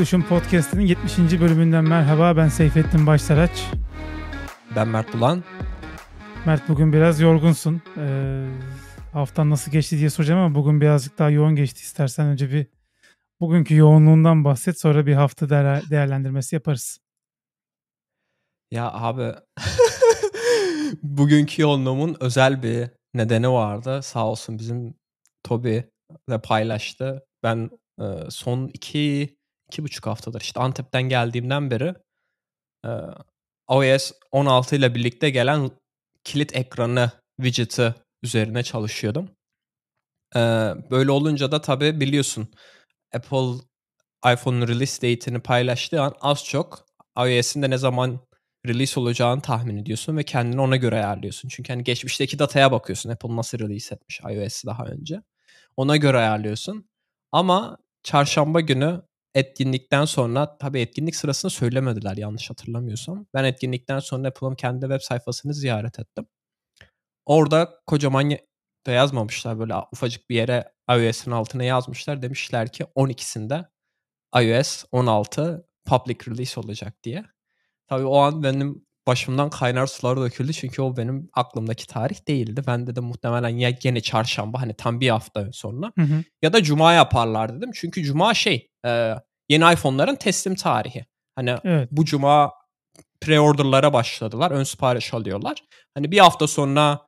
Düşün Podcast'inin 70. bölümünden merhaba. Ben Seyfettin Başsaraç. Ben Mert Bulan. Mert bugün biraz yorgunsun. Ee, haftan nasıl geçti diye soracağım ama bugün birazcık daha yoğun geçti. İstersen önce bir bugünkü yoğunluğundan bahset sonra bir hafta değerlendirmesi yaparız. Ya abi bugünkü yoğunluğumun özel bir nedeni vardı. Sağ olsun bizim Tobi ile paylaştı. Ben e, son iki iki buçuk haftadır işte Antep'ten geldiğimden beri e, iOS 16 ile birlikte gelen kilit ekranı widget'ı üzerine çalışıyordum. E, böyle olunca da tabii biliyorsun Apple iPhone release date'ini paylaştığı an az çok iOS'in de ne zaman release olacağını tahmin ediyorsun ve kendini ona göre ayarlıyorsun. Çünkü hani geçmişteki dataya bakıyorsun. Apple nasıl release etmiş iOS'i daha önce. Ona göre ayarlıyorsun. Ama çarşamba günü etkinlikten sonra tabii etkinlik sırasını söylemediler yanlış hatırlamıyorsam. Ben etkinlikten sonra Apple'ın kendi web sayfasını ziyaret ettim. Orada kocaman da yazmamışlar böyle ufacık bir yere iOS'in altına yazmışlar. Demişler ki 12'sinde iOS 16 public release olacak diye. Tabii o an benim başımdan kaynar sular döküldü çünkü o benim aklımdaki tarih değildi. Ben dedim muhtemelen ya gene çarşamba hani tam bir hafta sonra hı hı. ya da cuma yaparlar dedim. Çünkü cuma şey e, yeni iPhone'ların teslim tarihi. Hani evet. bu cuma pre-order'lara başladılar. Ön sipariş alıyorlar. Hani bir hafta sonra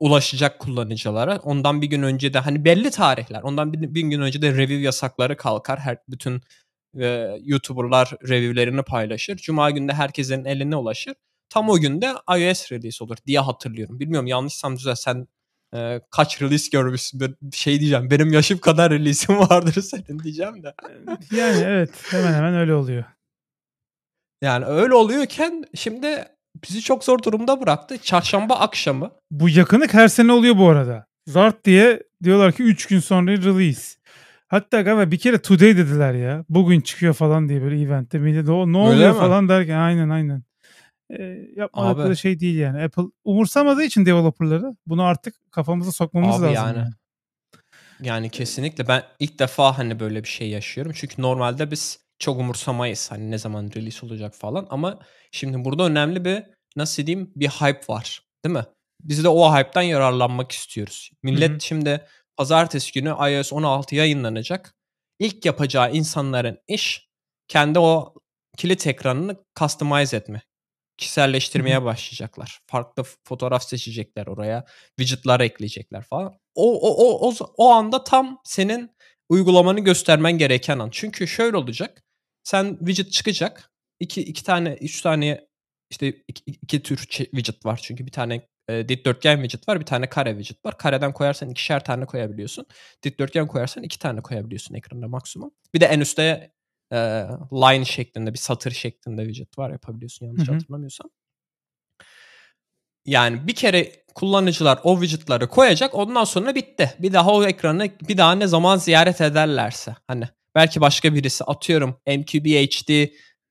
ulaşacak kullanıcılara. Ondan bir gün önce de hani belli tarihler. Ondan bir, bir gün önce de review yasakları kalkar. Her bütün e, YouTuber'lar review'lerini paylaşır. Cuma günde herkesin eline ulaşır. Tam o günde iOS release olur diye hatırlıyorum. Bilmiyorum yanlışsam düzel sen e, kaç release görmüşsün bir şey diyeceğim. Benim yaşım kadar release'im vardır senin diyeceğim de. E, yani evet hemen hemen öyle oluyor. Yani öyle oluyorken şimdi bizi çok zor durumda bıraktı. Çarşamba akşamı. Bu yakınlık her sene oluyor bu arada. Zart diye diyorlar ki 3 gün sonra release. Hatta galiba bir kere today dediler ya. Bugün çıkıyor falan diye böyle eventte. Millet o ne oluyor falan derken aynen aynen. E, yapmadıkları Abi. şey değil yani. Apple umursamadığı için developerları bunu artık kafamıza sokmamız Abi lazım. Yani. yani. kesinlikle ben ilk defa hani böyle bir şey yaşıyorum. Çünkü normalde biz çok umursamayız hani ne zaman release olacak falan ama şimdi burada önemli bir nasıl diyeyim bir hype var değil mi? Biz de o hype'tan yararlanmak istiyoruz. Millet Hı-hı. şimdi pazartesi günü iOS 16 yayınlanacak. İlk yapacağı insanların iş kendi o kilit ekranını customize etme. Kişiselleştirmeye başlayacaklar. Farklı fotoğraf seçecekler oraya. Widget'lar ekleyecekler falan. O, o, o, o, o anda tam senin uygulamanı göstermen gereken an. Çünkü şöyle olacak. Sen widget çıkacak. İki, iki tane, üç tane işte iki, iki tür widget var çünkü. Bir tane e, dikdörtgen widget var. Bir tane kare widget var. Kareden koyarsan ikişer tane koyabiliyorsun. Dikdörtgen koyarsan iki tane koyabiliyorsun ekranda maksimum. Bir de en üstte e, line şeklinde bir satır şeklinde widget var yapabiliyorsun yanlış hatırlamıyorsam. Yani bir kere kullanıcılar o widget'ları koyacak ondan sonra bitti. Bir daha o ekranı bir daha ne zaman ziyaret ederlerse hani belki başka birisi atıyorum MQBHD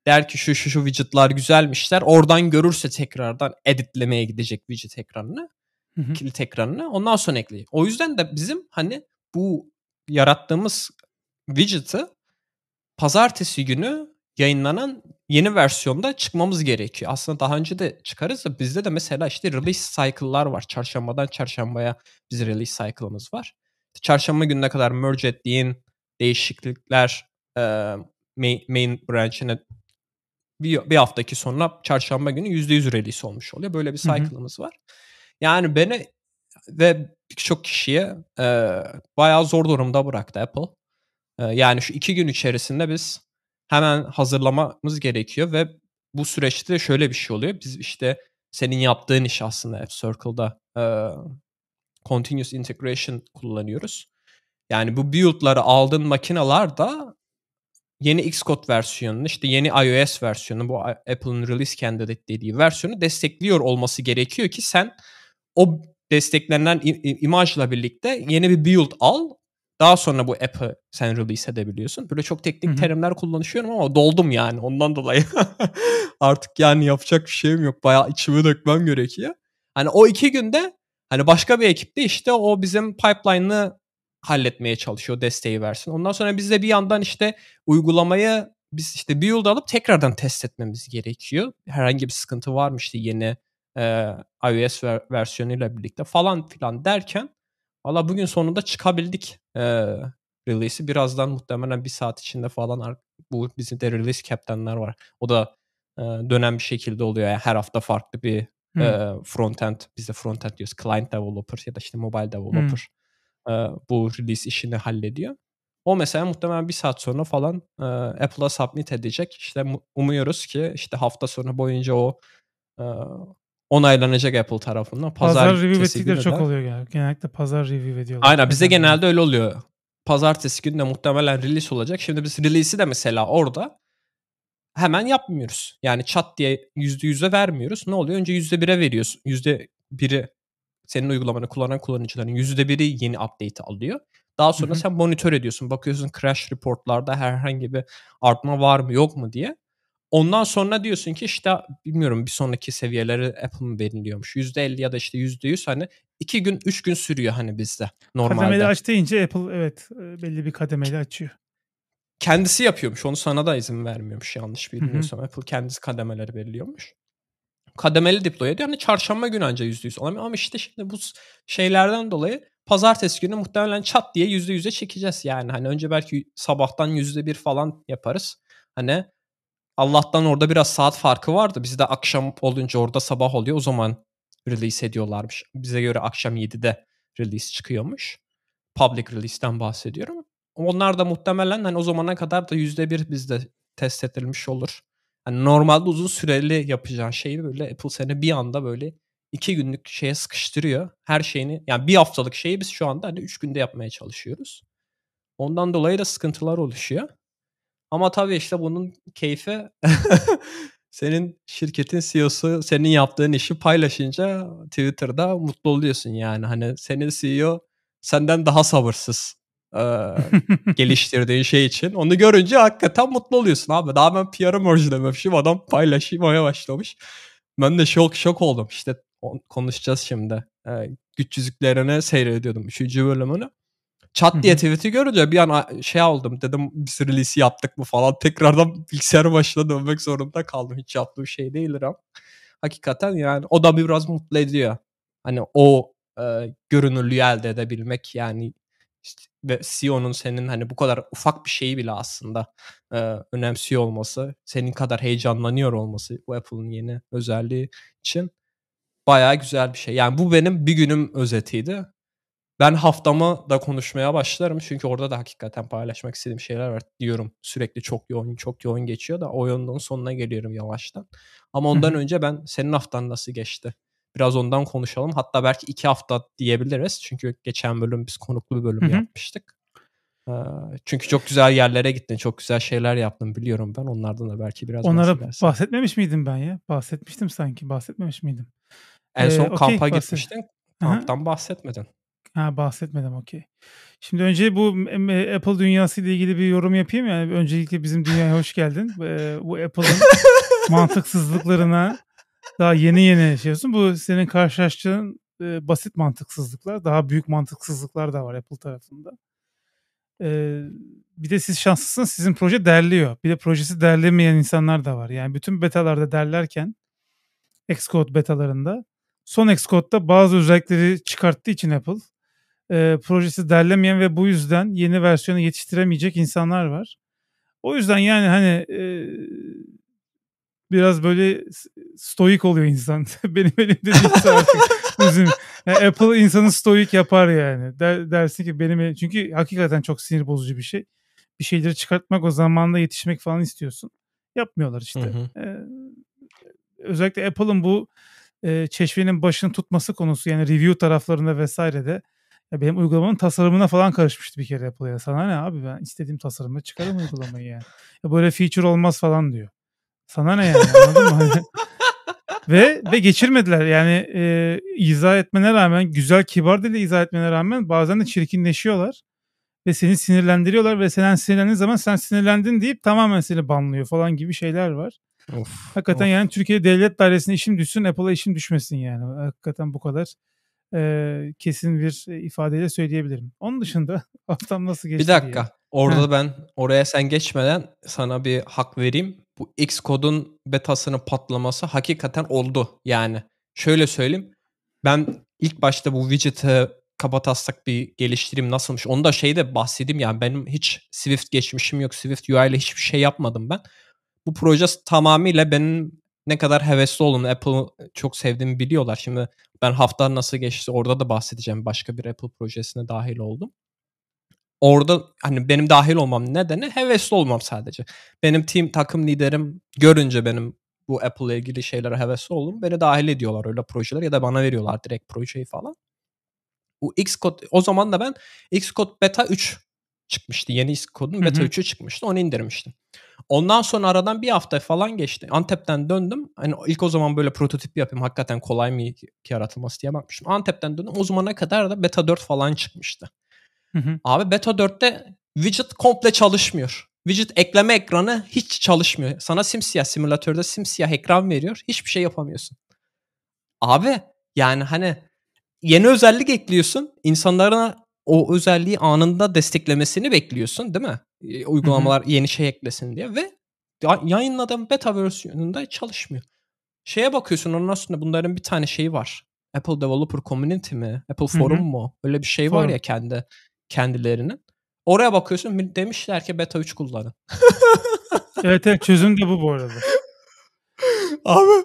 der ki şu şu şu widget'lar güzelmişler. Oradan görürse tekrardan editlemeye gidecek widget ekranını. Hı hı. Kilit ekranını. Ondan sonra ekleyecek. O yüzden de bizim hani bu yarattığımız widget'ı pazartesi günü yayınlanan yeni versiyonda çıkmamız gerekiyor. Aslında daha önce de çıkarız da bizde de mesela işte release cycle'lar var. Çarşambadan çarşambaya biz release cycle'ımız var. Çarşamba gününe kadar merge ettiğin değişiklikler e, main, main branch'ine bir, bir haftaki sonra çarşamba günü %100 release olmuş oluyor. Böyle bir cycle'ımız var. Yani beni ve birçok kişiye e, bayağı zor durumda bıraktı Apple. E, yani şu iki gün içerisinde biz hemen hazırlamamız gerekiyor ve bu süreçte de şöyle bir şey oluyor. Biz işte senin yaptığın iş aslında App Circle'da e, continuous integration kullanıyoruz. Yani bu build'ları aldığın makinalar da yeni Xcode versiyonunu işte yeni iOS versiyonu bu Apple'ın Release Candidate dediği versiyonu destekliyor olması gerekiyor ki sen o desteklenen imajla birlikte yeni bir build al. Daha sonra bu app'ı sen release edebiliyorsun. Böyle çok teknik Hı-hı. terimler kullanışıyorum ama doldum yani ondan dolayı. Artık yani yapacak bir şeyim yok. Bayağı içimi dökmem gerekiyor. Hani o iki günde hani başka bir ekipte işte o bizim pipeline'ı halletmeye çalışıyor, desteği versin. Ondan sonra biz de bir yandan işte uygulamaya biz işte bir build alıp tekrardan test etmemiz gerekiyor. Herhangi bir sıkıntı var mı işte yeni e, iOS ver, versiyonuyla birlikte falan filan derken valla bugün sonunda çıkabildik e, release'i. Birazdan muhtemelen bir saat içinde falan bu bizim de release captainler var. O da e, dönem bir şekilde oluyor. Yani her hafta farklı bir hmm. e, frontend, biz de frontend diyoruz. Client developer ya da işte mobile developer. Hmm e, bu release işini hallediyor. O mesela muhtemelen bir saat sonra falan e, Apple'a submit edecek. İşte umuyoruz ki işte hafta sonu boyunca o e, onaylanacak Apple tarafından. Pazar, pazar review ettikleri çok oluyor yani. Genellikle pazar review ediyorlar. Aynen bize genelde öyle oluyor. Pazartesi günü de muhtemelen release olacak. Şimdi biz release'i de mesela orada hemen yapmıyoruz. Yani çat diye %100'e vermiyoruz. Ne oluyor? Önce %1'e veriyorsun. %1'i senin uygulamanı kullanan kullanıcıların %1'i yeni update'i alıyor. Daha sonra Hı-hı. sen monitör ediyorsun. Bakıyorsun crash reportlarda herhangi bir artma var mı yok mu diye. Ondan sonra diyorsun ki işte bilmiyorum bir sonraki seviyeleri Apple mı belirliyormuş. %50 ya da işte %100 hani 2 gün 3 gün sürüyor hani bizde normalde. Kademeli aç deyince Apple evet e, belli bir kademeli açıyor. Kendisi yapıyormuş onu sana da izin vermiyormuş yanlış bilmiyorsam. Hı-hı. Apple kendisi kademeleri belirliyormuş kademeli deploy ediyor. Hani çarşamba günü anca %100 olamıyor. Ama işte şimdi bu şeylerden dolayı pazartesi günü muhtemelen çat diye %100'e çekeceğiz yani. Hani önce belki sabahtan %1 falan yaparız. Hani Allah'tan orada biraz saat farkı vardı. Bizde akşam olunca orada sabah oluyor. O zaman release ediyorlarmış. Bize göre akşam 7'de release çıkıyormuş. Public release'ten bahsediyorum. Onlar da muhtemelen hani o zamana kadar da %1 bizde test edilmiş olur. Yani normalde uzun süreli yapacağın şeyi böyle Apple seni bir anda böyle iki günlük şeye sıkıştırıyor. Her şeyini yani bir haftalık şeyi biz şu anda hani üç günde yapmaya çalışıyoruz. Ondan dolayı da sıkıntılar oluşuyor. Ama tabii işte bunun keyfi senin şirketin CEO'su senin yaptığın işi paylaşınca Twitter'da mutlu oluyorsun yani. Hani senin CEO senden daha sabırsız e, geliştirdiği şey için. Onu görünce hakikaten mutlu oluyorsun abi. Daha ben PR'ım orijinlememişim. Adam paylaşmaya başlamış. Ben de şok şok oldum. İşte konuşacağız şimdi. Ee, güç yüzüklerini seyrediyordum. Üçüncü bölümünü. Çat diye tweet'i görünce bir an şey aldım. Dedim biz release'i yaptık mı falan. Tekrardan bilgisayar başına dönmek zorunda kaldım. Hiç yaptığım şey değildir ama. Hakikaten yani o da biraz mutlu ediyor. Hani o e, görünürlüğü elde edebilmek yani ve CEO'nun senin hani bu kadar ufak bir şeyi bile aslında e, önemsiyor olması, senin kadar heyecanlanıyor olması bu Apple'ın yeni özelliği için bayağı güzel bir şey. Yani bu benim bir günüm özetiydi. Ben haftama da konuşmaya başlarım çünkü orada da hakikaten paylaşmak istediğim şeyler var diyorum. Sürekli çok yoğun, çok yoğun geçiyor da o yoğunluğun sonuna geliyorum yavaştan. Ama ondan önce ben senin haftan nasıl geçti? Biraz ondan konuşalım. Hatta belki iki hafta diyebiliriz. Çünkü geçen bölüm biz konuklu bir bölüm Hı-hı. yapmıştık. Ee, çünkü çok güzel yerlere gittin. Çok güzel şeyler yaptın biliyorum ben. Onlardan da belki biraz Onlara bahsedersin. bahsetmemiş miydim ben ya? Bahsetmiştim sanki. Bahsetmemiş miydim? En son ee, kampa bahset. gitmiştin. Kamptan Hı-hı. bahsetmedin. Ha bahsetmedim okey. Şimdi önce bu Apple dünyası ile ilgili bir yorum yapayım. Yani öncelikle bizim dünyaya hoş geldin. Ee, bu Apple'ın mantıksızlıklarına daha yeni yeni yaşıyorsun Bu senin karşılaştığın e, basit mantıksızlıklar. Daha büyük mantıksızlıklar da var Apple tarafında. E, bir de siz şanslısınız. Sizin proje derliyor. Bir de projesi derlemeyen insanlar da var. Yani bütün betalarda derlerken Xcode betalarında son Xcode'da bazı özellikleri çıkarttığı için Apple e, projesi derlemeyen ve bu yüzden yeni versiyonu yetiştiremeyecek insanlar var. O yüzden yani hani e, biraz böyle stoik oluyor insan. Benim elimde değilse artık üzüm. Yani Apple insanı stoik yapar yani. Der, dersin ki benim elim... çünkü hakikaten çok sinir bozucu bir şey. Bir şeyleri çıkartmak o zamanda yetişmek falan istiyorsun. Yapmıyorlar işte. Hı hı. Ee, özellikle Apple'ın bu e, çeşmenin başını tutması konusu yani review taraflarında vesaire de ya benim uygulamanın tasarımına falan karışmıştı bir kere Apple'ya. Sana ne abi ben istediğim tasarımı çıkarım uygulamayı yani. Ya böyle feature olmaz falan diyor. Sana ne yani anladın mı? Hani ve ve geçirmediler yani e, izah etmene rağmen güzel kibar dille izah etmene rağmen bazen de çirkinleşiyorlar ve seni sinirlendiriyorlar ve sen sinirlendiğin zaman sen sinirlendin deyip tamamen seni banlıyor falan gibi şeyler var. Of, Hakikaten of. yani Türkiye Devlet Dairesi'ne işim düşsün Apple'a işim düşmesin yani. Hakikaten bu kadar e, kesin bir ifadeyle söyleyebilirim. Onun dışında haftam nasıl geçti Bir dakika. Diye. Orada ha. ben oraya sen geçmeden sana bir hak vereyim bu Xcode'un betasının patlaması hakikaten oldu. Yani şöyle söyleyeyim. Ben ilk başta bu widget'ı kabataslak bir geliştireyim nasılmış. Onu da şeyde bahsedeyim yani benim hiç Swift geçmişim yok. Swift UI ile hiçbir şey yapmadım ben. Bu proje tamamıyla benim ne kadar hevesli olun Apple çok sevdiğimi biliyorlar. Şimdi ben hafta nasıl geçti orada da bahsedeceğim. Başka bir Apple projesine dahil oldum orada hani benim dahil olmam nedeni hevesli olmam sadece. Benim team takım liderim görünce benim bu Apple ile ilgili şeylere hevesli oldum. Beni dahil ediyorlar öyle projeler ya da bana veriyorlar direkt projeyi falan. Bu Xcode o zaman da ben Xcode beta 3 çıkmıştı. Yeni Xcode'un beta 3'ü çıkmıştı. Onu indirmiştim. Ondan sonra aradan bir hafta falan geçti. Antep'ten döndüm. Hani ilk o zaman böyle prototip yapayım. Hakikaten kolay mı ki yaratılması diye bakmıştım. Antep'ten döndüm. O zamana kadar da beta 4 falan çıkmıştı. Hı hı. Abi beta 4'te widget komple çalışmıyor. Widget ekleme ekranı hiç çalışmıyor. Sana simsiyah simülatörde simsiyah ekran veriyor. Hiçbir şey yapamıyorsun. Abi yani hani yeni özellik ekliyorsun. İnsanlara o özelliği anında desteklemesini bekliyorsun değil mi? Ee, uygulamalar hı hı. yeni şey eklesin diye ve yayınladığım beta versiyonunda çalışmıyor. Şeye bakıyorsun onun aslında bunların bir tane şeyi var. Apple Developer Community mi? Apple Forum Hı-hı. mu? Öyle bir şey Forum. var ya kendi kendilerinin. Oraya bakıyorsun demişler ki beta 3 kullanın. evet evet çözüm de bu bu arada. Abi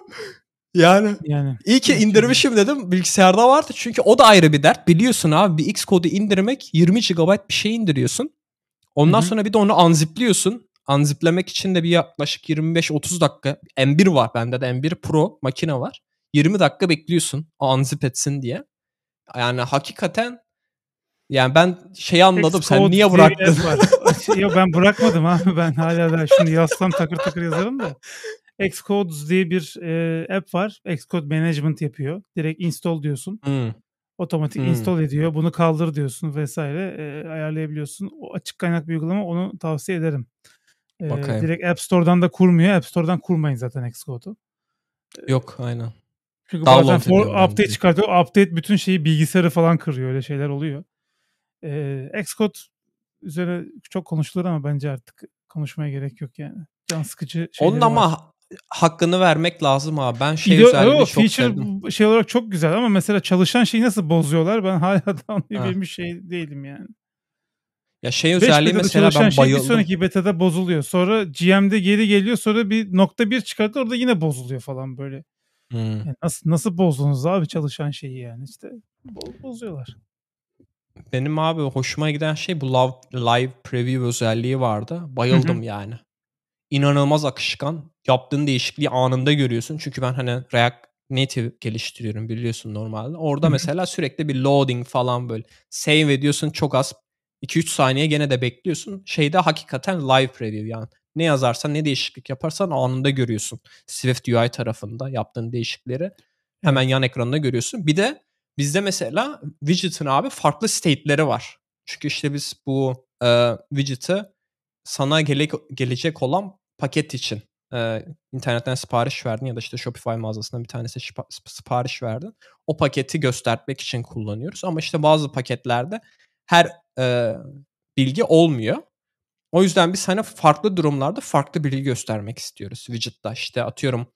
yani, yani iyi ki indirmişim dedim. Bilgisayarda vardı çünkü o da ayrı bir dert. Biliyorsun abi bir X kodu indirmek 20 GB bir şey indiriyorsun. Ondan Hı-hı. sonra bir de onu unzipliyorsun. Unziplemek için de bir yaklaşık 25-30 dakika. M1 var bende de M1 Pro makine var. 20 dakika bekliyorsun o unzip etsin diye. Yani hakikaten yani ben şey anladım Xcode sen niye bıraktın? Şey, yok ben bırakmadım abi ben hala da şimdi yazsam takır takır yazarım da. Xcode diye bir e, app var. Xcode Management yapıyor. Direkt install diyorsun. Hmm. Otomatik hmm. install ediyor. Bunu kaldır diyorsun vesaire e, ayarlayabiliyorsun. O açık kaynak bir uygulama onu tavsiye ederim. E, Bakayım. direkt App Store'dan da kurmuyor. App Store'dan kurmayın zaten Xcode'u. E, yok aynen. Çünkü Download bazen for, update çıkartıyor. Update bütün şeyi bilgisayarı falan kırıyor. Öyle şeyler oluyor. E, Xcode üzerine çok konuşulur ama bence artık konuşmaya gerek yok yani. Can sıkıcı şeyler Onun ama var. hakkını vermek lazım abi. Ben şey İde- özelliğini o, çok feature sevdim. şey olarak çok güzel ama mesela çalışan şeyi nasıl bozuyorlar ben hala da anlayabilmiş şey değilim yani. Ya şey özelliği mesela ben şey bir sonraki beta'da bozuluyor. Sonra GM'de geri geliyor. Sonra bir nokta bir çıkarttı orada yine bozuluyor falan böyle. Hmm. Yani nasıl nasıl bozdunuz abi çalışan şeyi yani işte bozuyorlar. Benim abi hoşuma giden şey bu live, preview özelliği vardı. Bayıldım Hı-hı. yani. İnanılmaz akışkan. Yaptığın değişikliği anında görüyorsun. Çünkü ben hani React Native geliştiriyorum biliyorsun normalde. Orada Hı-hı. mesela sürekli bir loading falan böyle. Save ediyorsun çok az. 2-3 saniye gene de bekliyorsun. Şeyde hakikaten live preview yani. Ne yazarsan ne değişiklik yaparsan anında görüyorsun. Swift UI tarafında yaptığın değişikleri hemen yan ekranında görüyorsun. Bir de Bizde mesela widget'ın abi farklı state'leri var. Çünkü işte biz bu e, widget'ı sana gele, gelecek olan paket için e, internetten sipariş verdin ya da işte Shopify mağazasından bir tanesi sipariş verdin. O paketi göstermek için kullanıyoruz. Ama işte bazı paketlerde her e, bilgi olmuyor. O yüzden biz hani farklı durumlarda farklı bilgi göstermek istiyoruz widget'ta. İşte atıyorum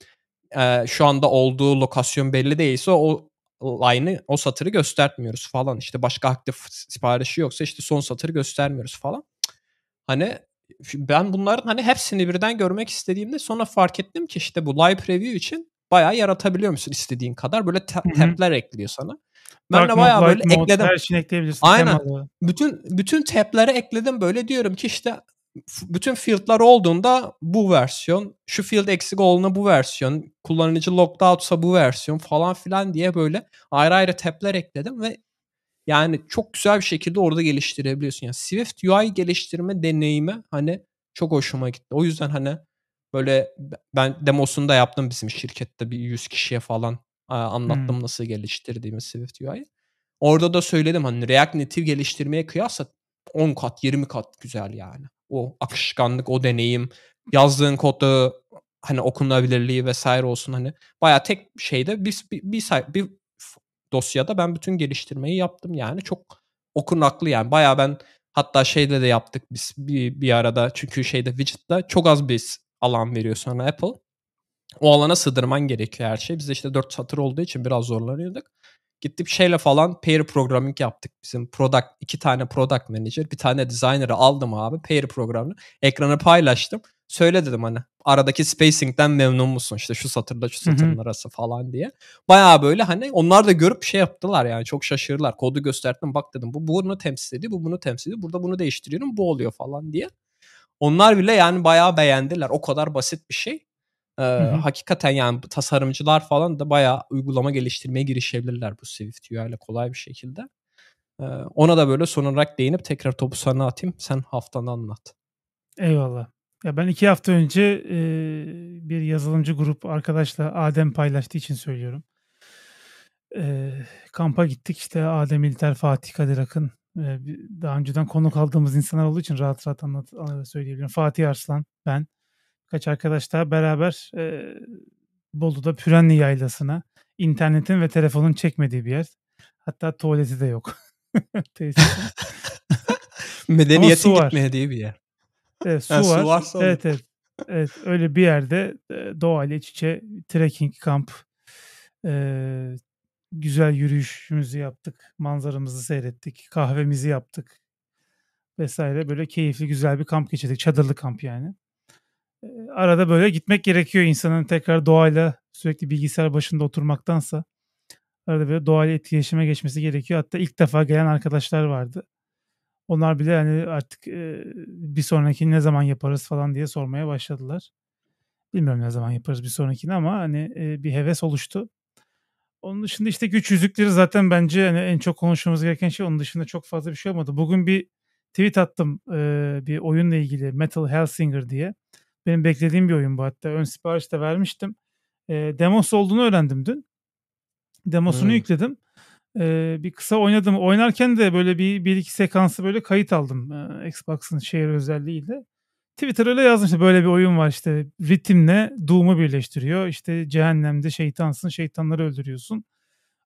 e, şu anda olduğu lokasyon belli değilse o line'ı o satırı göstermiyoruz falan. İşte başka aktif siparişi yoksa işte son satırı göstermiyoruz falan. Hani ben bunların hani hepsini birden görmek istediğimde sonra fark ettim ki işte bu live preview için bayağı yaratabiliyor musun istediğin kadar böyle te- tab'ler ekliyor sana. Ben Dark de bayağı mode, böyle mode, ekledim. Her şeyini ekleyebilirsin. Aynen. Temalı. Bütün bütün tab'lere ekledim böyle diyorum ki işte bütün field'lar olduğunda bu versiyon, şu field eksik olduğunda bu versiyon, kullanıcı logged out'sa bu versiyon falan filan diye böyle ayrı ayrı tab'ler ekledim ve yani çok güzel bir şekilde orada geliştirebiliyorsun. Yani Swift UI geliştirme deneyimi hani çok hoşuma gitti. O yüzden hani böyle ben demosunu da yaptım bizim şirkette bir 100 kişiye falan anlattım hmm. nasıl geliştirdiğimi Swift UI. Orada da söyledim hani React Native geliştirmeye kıyasla 10 kat 20 kat güzel yani o akışkanlık, o deneyim, yazdığın kodda hani okunabilirliği vesaire olsun hani bayağı tek şeyde bir bir, bir, bir dosyada ben bütün geliştirmeyi yaptım yani çok okunaklı yani bayağı ben hatta şeyde de yaptık biz bir, bir arada çünkü şeyde widget'ta çok az bir alan veriyor sana Apple. O alana sığdırman gerekiyor her şey. bizde işte dört satır olduğu için biraz zorlanıyorduk. Gittim şeyle falan pair programming yaptık. Bizim product, iki tane product manager, bir tane designer'ı aldım abi pair programını. ekranı paylaştım. Söyle dedim hani aradaki spacing'den memnun musun? İşte şu satırda şu satırın Hı-hı. arası falan diye. Baya böyle hani onlar da görüp şey yaptılar yani çok şaşırdılar Kodu gösterdim bak dedim bu bunu temsil ediyor, bu bunu temsil ediyor. Burada bunu değiştiriyorum, bu oluyor falan diye. Onlar bile yani bayağı beğendiler. O kadar basit bir şey. Ee, Hı-hı. hakikaten yani tasarımcılar falan da bayağı uygulama geliştirmeye girişebilirler bu Swift UI kolay bir şekilde. Ee, ona da böyle son olarak değinip tekrar topu sana atayım. Sen haftanı anlat. Eyvallah. Ya ben iki hafta önce e, bir yazılımcı grup arkadaşla Adem paylaştığı için söylüyorum. E, kampa gittik işte Adem İlter, Fatih Kadir Akın. E, daha önceden konuk aldığımız insanlar olduğu için rahat rahat anlat, söyleyebilirim. Fatih Arslan, ben birkaç arkadaş daha beraber e, Bolu'da Pürenli Yaylası'na internetin ve telefonun çekmediği bir yer. Hatta tuvaleti de yok. Medeniyetin gitmeye diye bir yer. Evet, su, yani var. su varsa evet, evet, evet. Öyle bir yerde doğayla iç içe trekking kamp e, güzel yürüyüşümüzü yaptık. Manzaramızı seyrettik. Kahvemizi yaptık. Vesaire böyle keyifli güzel bir kamp geçirdik. Çadırlı kamp yani. Ee, arada böyle gitmek gerekiyor insanın tekrar doğayla sürekli bilgisayar başında oturmaktansa arada böyle doğayla etkileşime geçmesi gerekiyor. Hatta ilk defa gelen arkadaşlar vardı. Onlar bile hani artık e, bir sonraki ne zaman yaparız falan diye sormaya başladılar. Bilmiyorum ne zaman yaparız bir sonrakini ama hani e, bir heves oluştu. Onun dışında işte güç yüzükleri zaten bence hani en çok konuşmamız gereken şey. Onun dışında çok fazla bir şey olmadı. Bugün bir tweet attım e, bir oyunla ilgili Metal Hellsinger diye. Benim beklediğim bir oyun bu hatta. Ön sipariş de vermiştim. E, demos olduğunu öğrendim dün. Demosunu hmm. yükledim. E, bir kısa oynadım. Oynarken de böyle bir, bir iki sekansı böyle kayıt aldım. E, Xbox'ın şehir özelliğiyle. Twitter'a öyle yazmıştı böyle bir oyun var işte ritimle Doom'u birleştiriyor. İşte cehennemde şeytansın şeytanları öldürüyorsun.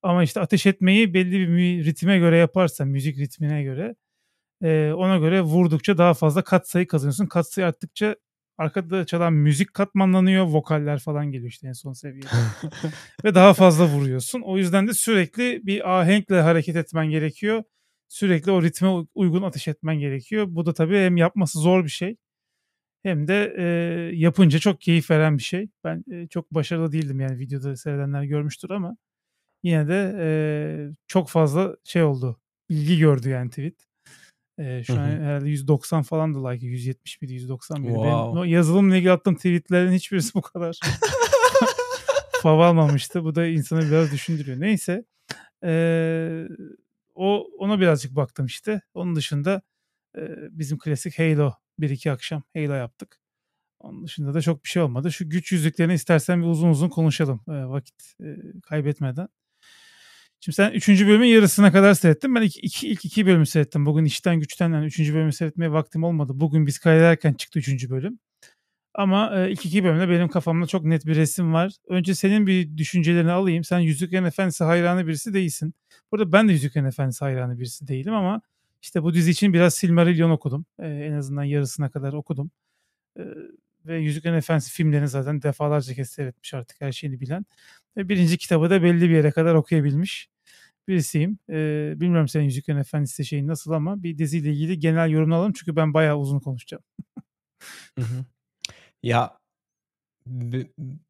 Ama işte ateş etmeyi belli bir ritime göre yaparsan müzik ritmine göre ona göre vurdukça daha fazla katsayı kazanıyorsun. Katsayı arttıkça Arkada çalan müzik katmanlanıyor, vokaller falan geliyor işte en son seviyede. Ve daha fazla vuruyorsun. O yüzden de sürekli bir ahenkle hareket etmen gerekiyor. Sürekli o ritme uygun ateş etmen gerekiyor. Bu da tabii hem yapması zor bir şey hem de e, yapınca çok keyif veren bir şey. Ben e, çok başarılı değildim yani videoda seyredenler görmüştür ama yine de e, çok fazla şey oldu. İlgi gördü yani tweet. Ee, şu an herhalde 190 falan da like 171 191. Wow. Benim o yazılımla ilgili attığım tweetlerin hiçbirisi bu kadar fav almamıştı. Bu da insanı biraz düşündürüyor. Neyse. Ee, o ona birazcık baktım işte. Onun dışında e, bizim klasik Halo bir iki akşam Halo yaptık. Onun dışında da çok bir şey olmadı. Şu güç yüzüklerini istersen bir uzun uzun konuşalım e, vakit e, kaybetmeden. Şimdi sen üçüncü bölümün yarısına kadar seyrettin. Ben iki, iki, ilk iki bölümü seyrettim. Bugün işten güçten yani üçüncü bölümü seyretmeye vaktim olmadı. Bugün biz kaydederken çıktı üçüncü bölüm. Ama e, ilk iki bölümde benim kafamda çok net bir resim var. Önce senin bir düşüncelerini alayım. Sen Yüzüklerin Efendisi hayranı birisi değilsin. Burada ben de Yüzüklerin Efendisi hayranı birisi değilim ama işte bu dizi için biraz Silmarillion okudum. E, en azından yarısına kadar okudum. E, ve Yüzüklerin Efendisi filmlerini zaten defalarca kez seyretmiş artık her şeyini bilen. Ve birinci kitabı da belli bir yere kadar okuyabilmiş birisiyim. Ee, bilmiyorum senin Yüzüklerin Efendisi şeyin nasıl ama bir diziyle ilgili genel yorum Çünkü ben bayağı uzun konuşacağım. Ya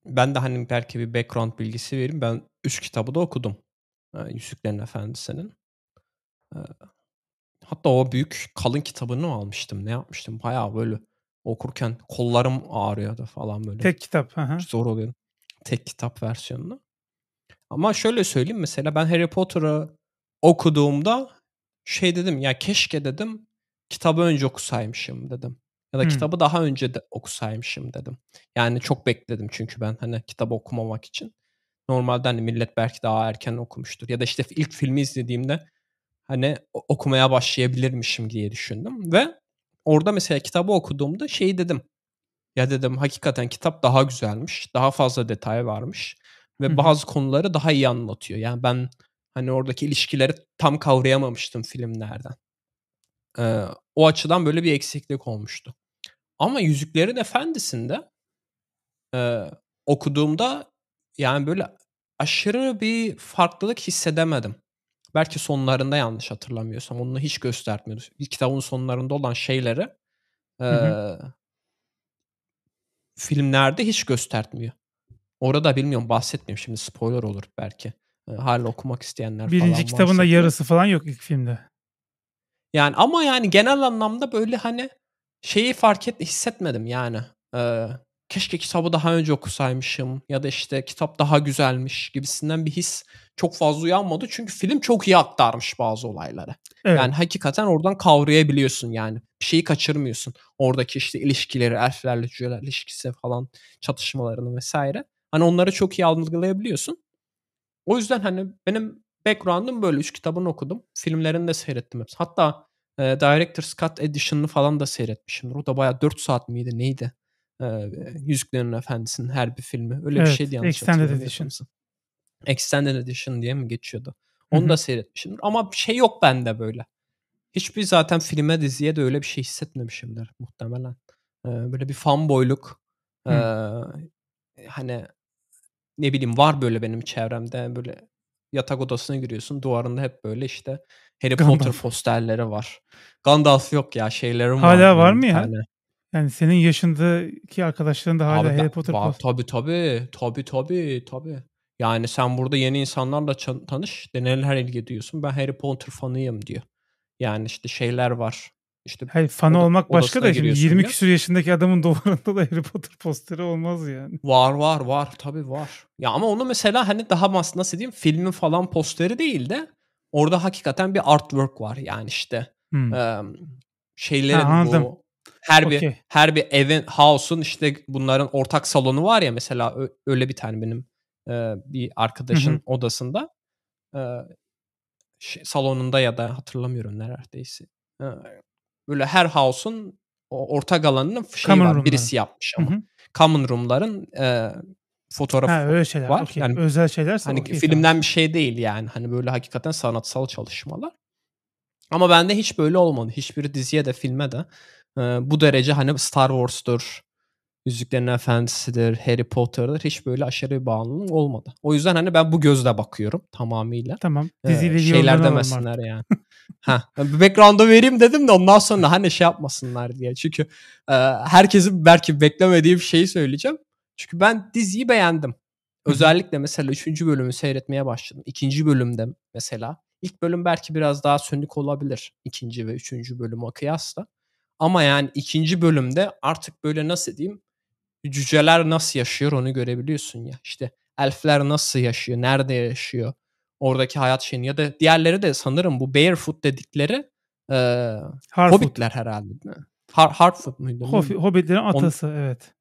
ben de hani belki bir background bilgisi vereyim. Ben üç kitabı da okudum. Yani Yüzüklerin Efendisi'nin. Hatta o büyük kalın kitabını almıştım. Ne yapmıştım? Bayağı böyle okurken kollarım ağrıyordu falan böyle. Tek kitap. Hı hı. Zor oluyordu. Tek kitap versiyonunu. Ama şöyle söyleyeyim mesela ben Harry Potter'ı okuduğumda şey dedim ya keşke dedim kitabı önce okusaymışım dedim. Ya da hmm. kitabı daha önce de okusaymışım dedim. Yani çok bekledim çünkü ben hani kitabı okumamak için. Normalde hani millet belki daha erken okumuştur. Ya da işte ilk filmi izlediğimde hani okumaya başlayabilirmişim diye düşündüm. Ve orada mesela kitabı okuduğumda şeyi dedim. Ya dedim hakikaten kitap daha güzelmiş. Daha fazla detay varmış. Ve Hı-hı. bazı konuları daha iyi anlatıyor. Yani ben hani oradaki ilişkileri tam kavrayamamıştım filmlerden. Ee, o açıdan böyle bir eksiklik olmuştu. Ama Yüzüklerin Efendisi'nde e, okuduğumda yani böyle aşırı bir farklılık hissedemedim. Belki sonlarında yanlış hatırlamıyorsam onu hiç göstermiyordu. Kitabın sonlarında olan şeyleri hı filmlerde hiç göstermiyor. Orada bilmiyorum bahsetmiyorum şimdi spoiler olur belki. Ee, hala okumak isteyenler Birinci falan Birinci kitabında yarısı falan yok ilk filmde. Yani ama yani genel anlamda böyle hani şeyi fark et hissetmedim yani. Ee, keşke kitabı daha önce okusaymışım ya da işte kitap daha güzelmiş gibisinden bir his çok fazla uyanmadı. Çünkü film çok iyi aktarmış bazı olayları. Evet. Yani hakikaten oradan kavrayabiliyorsun yani. Bir şeyi kaçırmıyorsun. Oradaki işte ilişkileri, elflerle cüceler ilişkisi falan çatışmalarını vesaire. Hani onları çok iyi algılayabiliyorsun. O yüzden hani benim background'ım böyle. Üç kitabını okudum. Filmlerini de seyrettim hepsi. Hatta e, Director's Cut Edition'ını falan da seyretmişim. O da bayağı 4 saat miydi neydi? Yüzüklerin Efendisi'nin her bir filmi. Öyle evet, bir şeydi yanlış Extended Edition. Extended Edition diye mi geçiyordu? Onu Hı-hı. da seyretmişim. Ama bir şey yok bende böyle. Hiçbir zaten filme diziye de öyle bir şey hissetmemişimdir muhtemelen. böyle bir fanboyluk e, hani ne bileyim var böyle benim çevremde böyle yatak odasına giriyorsun duvarında hep böyle işte Harry Gandalf. Potter posterleri var. Gandalf yok ya şeylerim Hala var. Hala var mı ya? Tane. Yani senin yaşındaki arkadaşların da hala Abi Harry Potter ba- post. tabii tabii. Tabii tabii tabii. Yani sen burada yeni insanlarla tanış. de Neler ilgi duyuyorsun. Ben Harry Potter fanıyım diyor. Yani işte şeyler var. İşte Hayır fan Oda- olmak başka da şimdi giriyorsun 20 ya. küsur yaşındaki adamın duvarında da Harry Potter posteri olmaz yani. Var var var tabii var. Ya ama onu mesela hani daha nasıl diyeyim filmin falan posteri değil de orada hakikaten bir artwork var yani işte. Hmm. Eee, şeylerin Ha, bu her okay. bir her bir evin house'un işte bunların ortak salonu var ya mesela öyle bir tane benim e, bir arkadaşın Hı-hı. odasında e, şey, salonunda ya da hatırlamıyorum neredeyse. E, böyle her house'un ortak alanının şey var roomları. birisi yapmış ama. Hı-hı. Common room'ların e, fotoğraf ha, öyle şeyler, var. Okay. Yani özel şeyler. Hani okay, filmden tamam. bir şey değil yani. Hani böyle hakikaten sanatsal çalışmalar. Ama bende hiç böyle olmadı. Hiçbir diziye de filme de bu derece hani Star Wars'tur, Yüzüklerin Efendisi'dir, Harry Potter'dır hiç böyle aşırı bir bağımlılığım olmadı. O yüzden hani ben bu gözle bakıyorum tamamıyla. Tamam. Diziyle ee, şeyler demesinler yani. ha, bir background'u vereyim dedim de ondan sonra hani şey yapmasınlar diye. Çünkü e, herkesin belki beklemediği bir şeyi söyleyeceğim. Çünkü ben diziyi beğendim. Özellikle mesela 3. bölümü seyretmeye başladım. 2. bölümde mesela. İlk bölüm belki biraz daha sönük olabilir. 2. ve 3. bölüme kıyasla. Ama yani ikinci bölümde artık böyle nasıl diyeyim cüceler nasıl yaşıyor onu görebiliyorsun ya. İşte elfler nasıl yaşıyor, nerede yaşıyor, oradaki hayat şeyini ya da diğerleri de sanırım bu barefoot dedikleri e, Harfoot. hobbitler herhalde. Har Harfoot muydu? Hof hobbitlerin atası Onu... evet.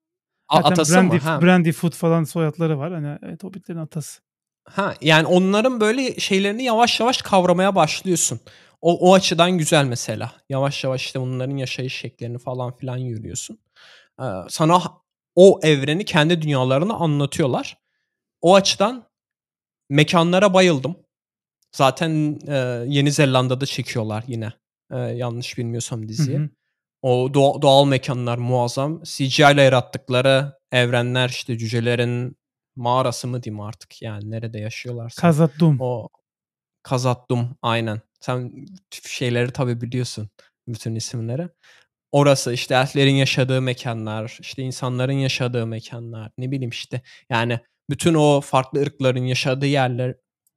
A atası Brandy, mı? Ha. Brandy Foot falan soyadları var. Hani evet, hobbitlerin atası. Ha yani onların böyle şeylerini yavaş yavaş kavramaya başlıyorsun. O, o açıdan güzel mesela. Yavaş yavaş işte bunların yaşayış şeklerini falan filan yürüyorsun. Ee, sana o evreni kendi dünyalarını anlatıyorlar. O açıdan mekanlara bayıldım. Zaten e, Yeni Zelanda'da çekiyorlar yine. E, yanlış bilmiyorsam diziyi. Hı hı. O doğal, doğal mekanlar muazzam. CGI ile yarattıkları evrenler işte cücelerin mağarası mı diyeyim artık yani nerede yaşıyorlarsa. Kazattum. O Kazattum aynen. Sen şeyleri tabi biliyorsun. Bütün isimleri. Orası işte elflerin yaşadığı mekanlar, işte insanların yaşadığı mekanlar, ne bileyim işte. Yani bütün o farklı ırkların yaşadığı yerler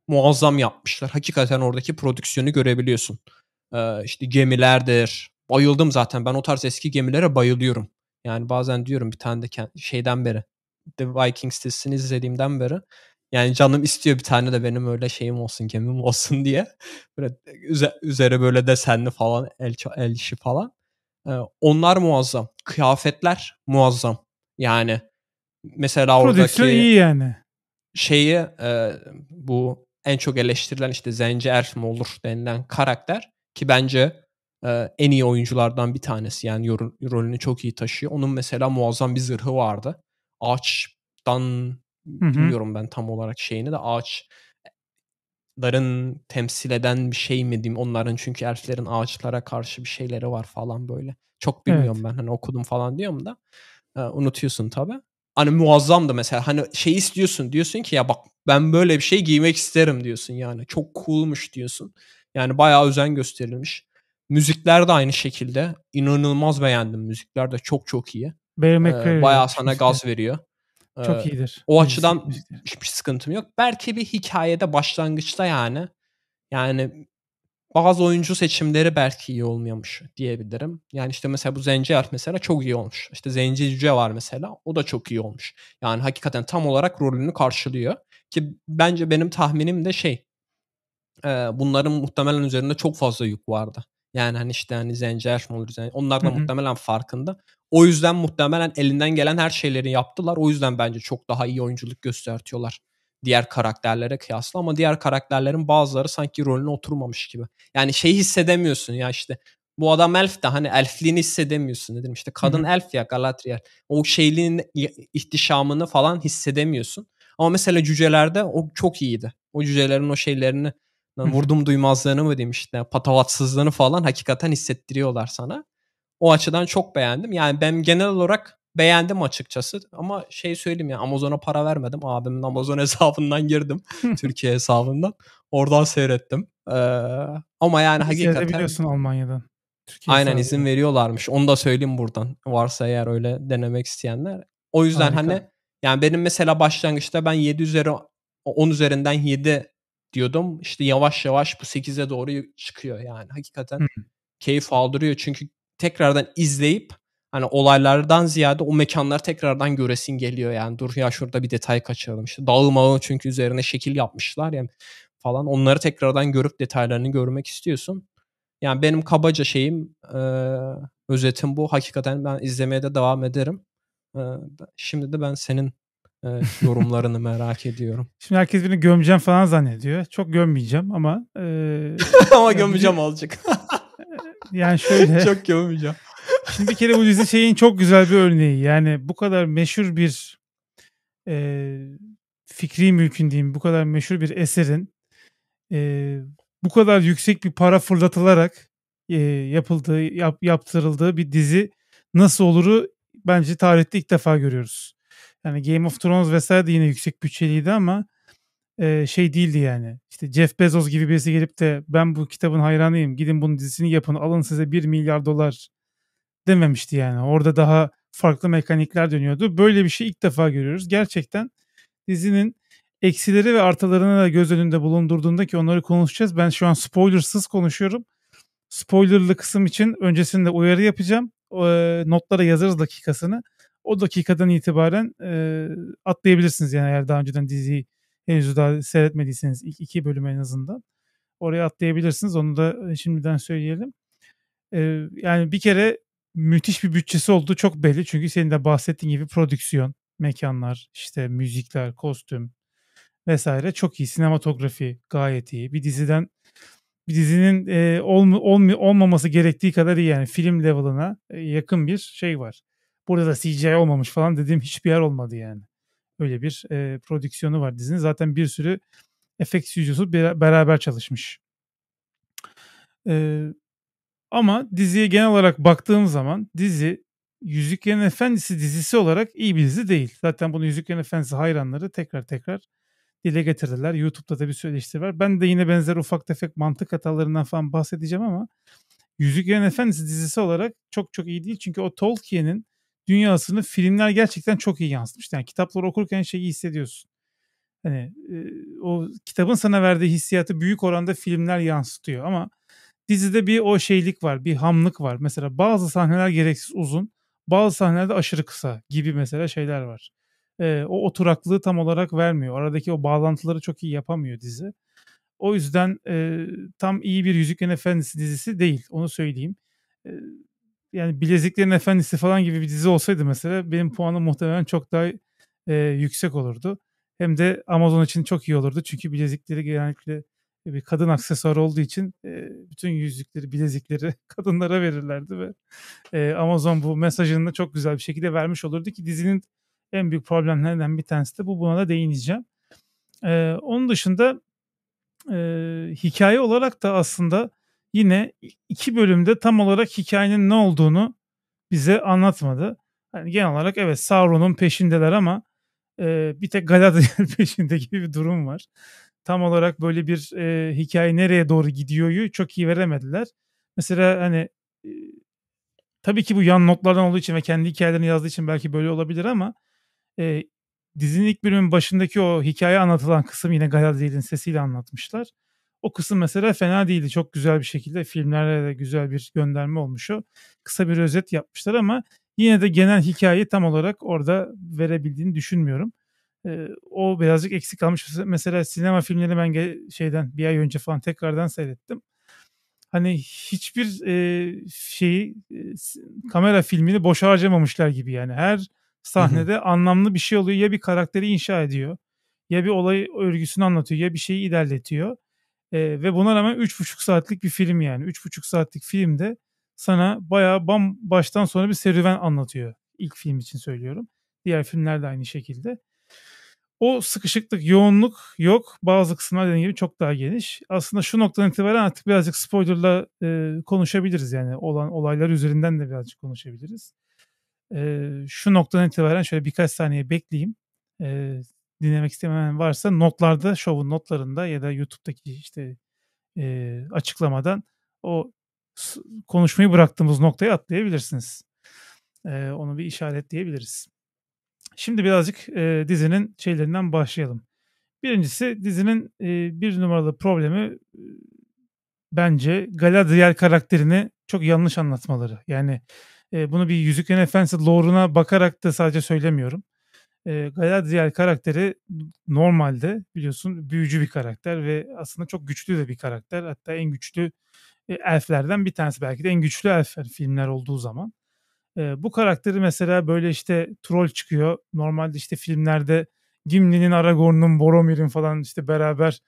muazzam yapmışlar. Hakikaten oradaki prodüksiyonu görebiliyorsun. Ee, işte gemilerdir. Bayıldım zaten. Ben o tarz eski gemilere bayılıyorum. Yani bazen diyorum bir tane de şeyden beri. The Vikings dizisini izlediğimden beri yani canım istiyor bir tane de benim öyle şeyim olsun, kemiğim olsun diye. Böyle üze, üzere böyle desenli falan, el, el işi falan. Ee, onlar muazzam. Kıyafetler muazzam. Yani mesela oradaki... iyi yani. Şeyi e, bu en çok eleştirilen işte Zenci Ersim olur denilen karakter ki bence e, en iyi oyunculardan bir tanesi. Yani rolünü çok iyi taşıyor. Onun mesela muazzam bir zırhı vardı. Ağaçtan Biliyorum ben tam olarak şeyini de ağaçların temsil eden bir şey mi diyeyim onların çünkü elflerin ağaçlara karşı bir şeyleri var falan böyle. Çok bilmiyorum evet. ben hani okudum falan diyorum da e, unutuyorsun tabi. Hani muazzam da mesela hani şey istiyorsun diyorsun ki ya bak ben böyle bir şey giymek isterim diyorsun yani çok coolmuş diyorsun. Yani bayağı özen gösterilmiş. Müzikler de aynı şekilde. inanılmaz beğendim müzikler de çok çok iyi. ee, bayağı sana gaz veriyor. Ee, çok iyidir. O açıdan hiçbir sıkıntım yok. Belki bir hikayede başlangıçta yani yani bazı oyuncu seçimleri belki iyi olmuyormuş diyebilirim. Yani işte mesela bu Zenci Art mesela çok iyi olmuş. İşte Zenci Cüce var mesela o da çok iyi olmuş. Yani hakikaten tam olarak rolünü karşılıyor. Ki bence benim tahminim de şey e, bunların muhtemelen üzerinde çok fazla yük vardı. Yani hani işte hani Zenci Art mı olur? Zenci, onlar da muhtemelen farkında. O yüzden muhtemelen elinden gelen her şeyleri yaptılar. O yüzden bence çok daha iyi oyunculuk göstertiyorlar diğer karakterlere kıyasla ama diğer karakterlerin bazıları sanki rolüne oturmamış gibi. Yani şey hissedemiyorsun ya işte bu adam elf de hani elfliğini hissedemiyorsun dedim işte kadın elf ya Galadriel. O şeyliğin ihtişamını falan hissedemiyorsun. Ama mesela cücelerde o çok iyiydi. O cücelerin o şeylerini vurdum duymazlığını mı demişti. işte patavatsızlığını falan hakikaten hissettiriyorlar sana. O açıdan çok beğendim. Yani ben genel olarak beğendim açıkçası. Ama şey söyleyeyim ya yani Amazon'a para vermedim. Abimin Amazon hesabından girdim. Türkiye hesabından. Oradan seyrettim. Ee, ama yani hakikaten... biliyorsun Almanya'dan. Türkiye Aynen izin veriyorlarmış. Onu da söyleyeyim buradan. Varsa eğer öyle denemek isteyenler. O yüzden Harika. hani yani benim mesela başlangıçta ben 7 üzeri 10 üzerinden 7 diyordum. İşte yavaş yavaş bu 8'e doğru çıkıyor yani. Hakikaten Hı. keyif aldırıyor. Çünkü tekrardan izleyip hani olaylardan ziyade o mekanlar tekrardan göresin geliyor yani. Dur ya şurada bir detay kaçıralım. İşte dağı mağı çünkü üzerine şekil yapmışlar yani falan. Onları tekrardan görüp detaylarını görmek istiyorsun. Yani benim kabaca şeyim e, özetim bu. Hakikaten ben izlemeye de devam ederim. E, şimdi de ben senin e, yorumlarını merak ediyorum. Şimdi herkes beni gömeceğim falan zannediyor. Çok gömmeyeceğim ama... E, ama gömeceğim azıcık. Yani şöyle. çok yapamayacağım. Şimdi bir kere bu dizi şeyin çok güzel bir örneği. Yani bu kadar meşhur bir e, fikri mümkün diyeyim. Bu kadar meşhur bir eserin e, bu kadar yüksek bir para fırlatılarak e, yapıldığı, yap, yaptırıldığı bir dizi nasıl oluru bence tarihte ilk defa görüyoruz. Yani Game of Thrones vesaire de yine yüksek bütçeliydi ama e, şey değildi yani. İşte Jeff Bezos gibi birisi gelip de ben bu kitabın hayranıyım gidin bunun dizisini yapın alın size 1 milyar dolar dememişti yani. Orada daha farklı mekanikler dönüyordu. Böyle bir şey ilk defa görüyoruz. Gerçekten dizinin eksileri ve artılarını da göz önünde bulundurduğunda ki onları konuşacağız. Ben şu an spoilersız konuşuyorum. Spoilerlı kısım için öncesinde uyarı yapacağım. E, notlara yazarız dakikasını. O dakikadan itibaren e, atlayabilirsiniz yani eğer daha önceden diziyi henüz daha seyretmediyseniz ilk iki bölüm en azından oraya atlayabilirsiniz. Onu da e, şimdiden söyleyelim. Ee, yani bir kere müthiş bir bütçesi olduğu çok belli. Çünkü senin de bahsettiğin gibi prodüksiyon, mekanlar, işte müzikler, kostüm vesaire çok iyi. Sinematografi gayet iyi. Bir diziden bir dizinin e, olm, olm, olmaması gerektiği kadar iyi yani film level'ına e, yakın bir şey var. Burada da CGI olmamış falan dediğim hiçbir yer olmadı yani. Öyle bir e, prodüksiyonu var dizinin. Zaten bir sürü efekt stüdyosu beraber çalışmış. E, ama diziye genel olarak baktığım zaman dizi Yüzüklerin Efendisi dizisi olarak iyi bir dizi değil. Zaten bunu Yüzüklerin Efendisi hayranları tekrar tekrar dile getirdiler. YouTube'da da bir sürü eleştiri var. Ben de yine benzer ufak tefek mantık hatalarından falan bahsedeceğim ama Yüzüklerin Efendisi dizisi olarak çok çok iyi değil. Çünkü o Tolkien'in dünyasını filmler gerçekten çok iyi yansıtmış. Yani kitapları okurken şeyi hissediyorsun. Hani e, o kitabın sana verdiği hissiyatı büyük oranda filmler yansıtıyor ama dizide bir o şeylik var, bir hamlık var. Mesela bazı sahneler gereksiz uzun, bazı sahnelerde aşırı kısa gibi mesela şeyler var. E, o oturaklığı tam olarak vermiyor. Aradaki o bağlantıları çok iyi yapamıyor dizi. O yüzden e, tam iyi bir Yüzüklerin Efendisi dizisi değil. Onu söyleyeyim. E, yani Bileziklerin Efendisi falan gibi bir dizi olsaydı mesela benim puanım muhtemelen çok daha e, yüksek olurdu. Hem de Amazon için çok iyi olurdu. Çünkü bilezikleri genellikle bir kadın aksesuarı olduğu için e, bütün yüzükleri, bilezikleri kadınlara verirlerdi ve e, Amazon bu mesajını da çok güzel bir şekilde vermiş olurdu ki dizinin en büyük problemlerinden bir tanesi de bu. Buna da değineceğim. E, onun dışında e, hikaye olarak da aslında yine iki bölümde tam olarak hikayenin ne olduğunu bize anlatmadı. Yani genel olarak evet Sauron'un peşindeler ama e, bir tek Galadriel peşinde gibi bir durum var. Tam olarak böyle bir e, hikaye nereye doğru gidiyoryu çok iyi veremediler. Mesela hani e, tabii ki bu yan notlardan olduğu için ve kendi hikayelerini yazdığı için belki böyle olabilir ama e, dizinin ilk bölümün başındaki o hikaye anlatılan kısım yine Galadriel'in sesiyle anlatmışlar. O kısım mesela fena değildi. Çok güzel bir şekilde filmlerle de güzel bir gönderme olmuş o. Kısa bir özet yapmışlar ama yine de genel hikayeyi tam olarak orada verebildiğini düşünmüyorum. Ee, o birazcık eksik kalmış. Mesela sinema filmleri ben şeyden bir ay önce falan tekrardan seyrettim. Hani hiçbir e, şeyi e, kamera filmini boş harcamamışlar gibi yani. Her sahnede anlamlı bir şey oluyor. Ya bir karakteri inşa ediyor ya bir olay örgüsünü anlatıyor ya bir şeyi ilerletiyor. E, ve buna rağmen 3,5 saatlik bir film yani. 3,5 saatlik filmde sana bayağı bam baştan sonra bir serüven anlatıyor. İlk film için söylüyorum. Diğer filmler de aynı şekilde. O sıkışıklık, yoğunluk yok. Bazı kısımlar dediğim gibi çok daha geniş. Aslında şu noktadan itibaren artık birazcık spoilerla e, konuşabiliriz. Yani olan olaylar üzerinden de birazcık konuşabiliriz. E, şu noktadan itibaren şöyle birkaç saniye bekleyeyim. E, dinlemek istemeyen varsa notlarda, şovun notlarında ya da YouTube'daki işte e, açıklamadan o konuşmayı bıraktığımız noktaya atlayabilirsiniz. E, onu bir işaretleyebiliriz. Şimdi birazcık e, dizinin şeylerinden başlayalım. Birincisi dizinin e, bir numaralı problemi e, bence Galadriel karakterini çok yanlış anlatmaları. Yani e, bunu bir Yüzüklerin Efendisi lore'una bakarak da sadece söylemiyorum. E, Galadriel karakteri normalde biliyorsun büyücü bir karakter ve aslında çok güçlü de bir karakter. Hatta en güçlü e, elflerden bir tanesi belki de en güçlü elfler hani, filmler olduğu zaman. E, bu karakteri mesela böyle işte troll çıkıyor. Normalde işte filmlerde Gimli'nin, Aragorn'un, Boromir'in falan işte beraber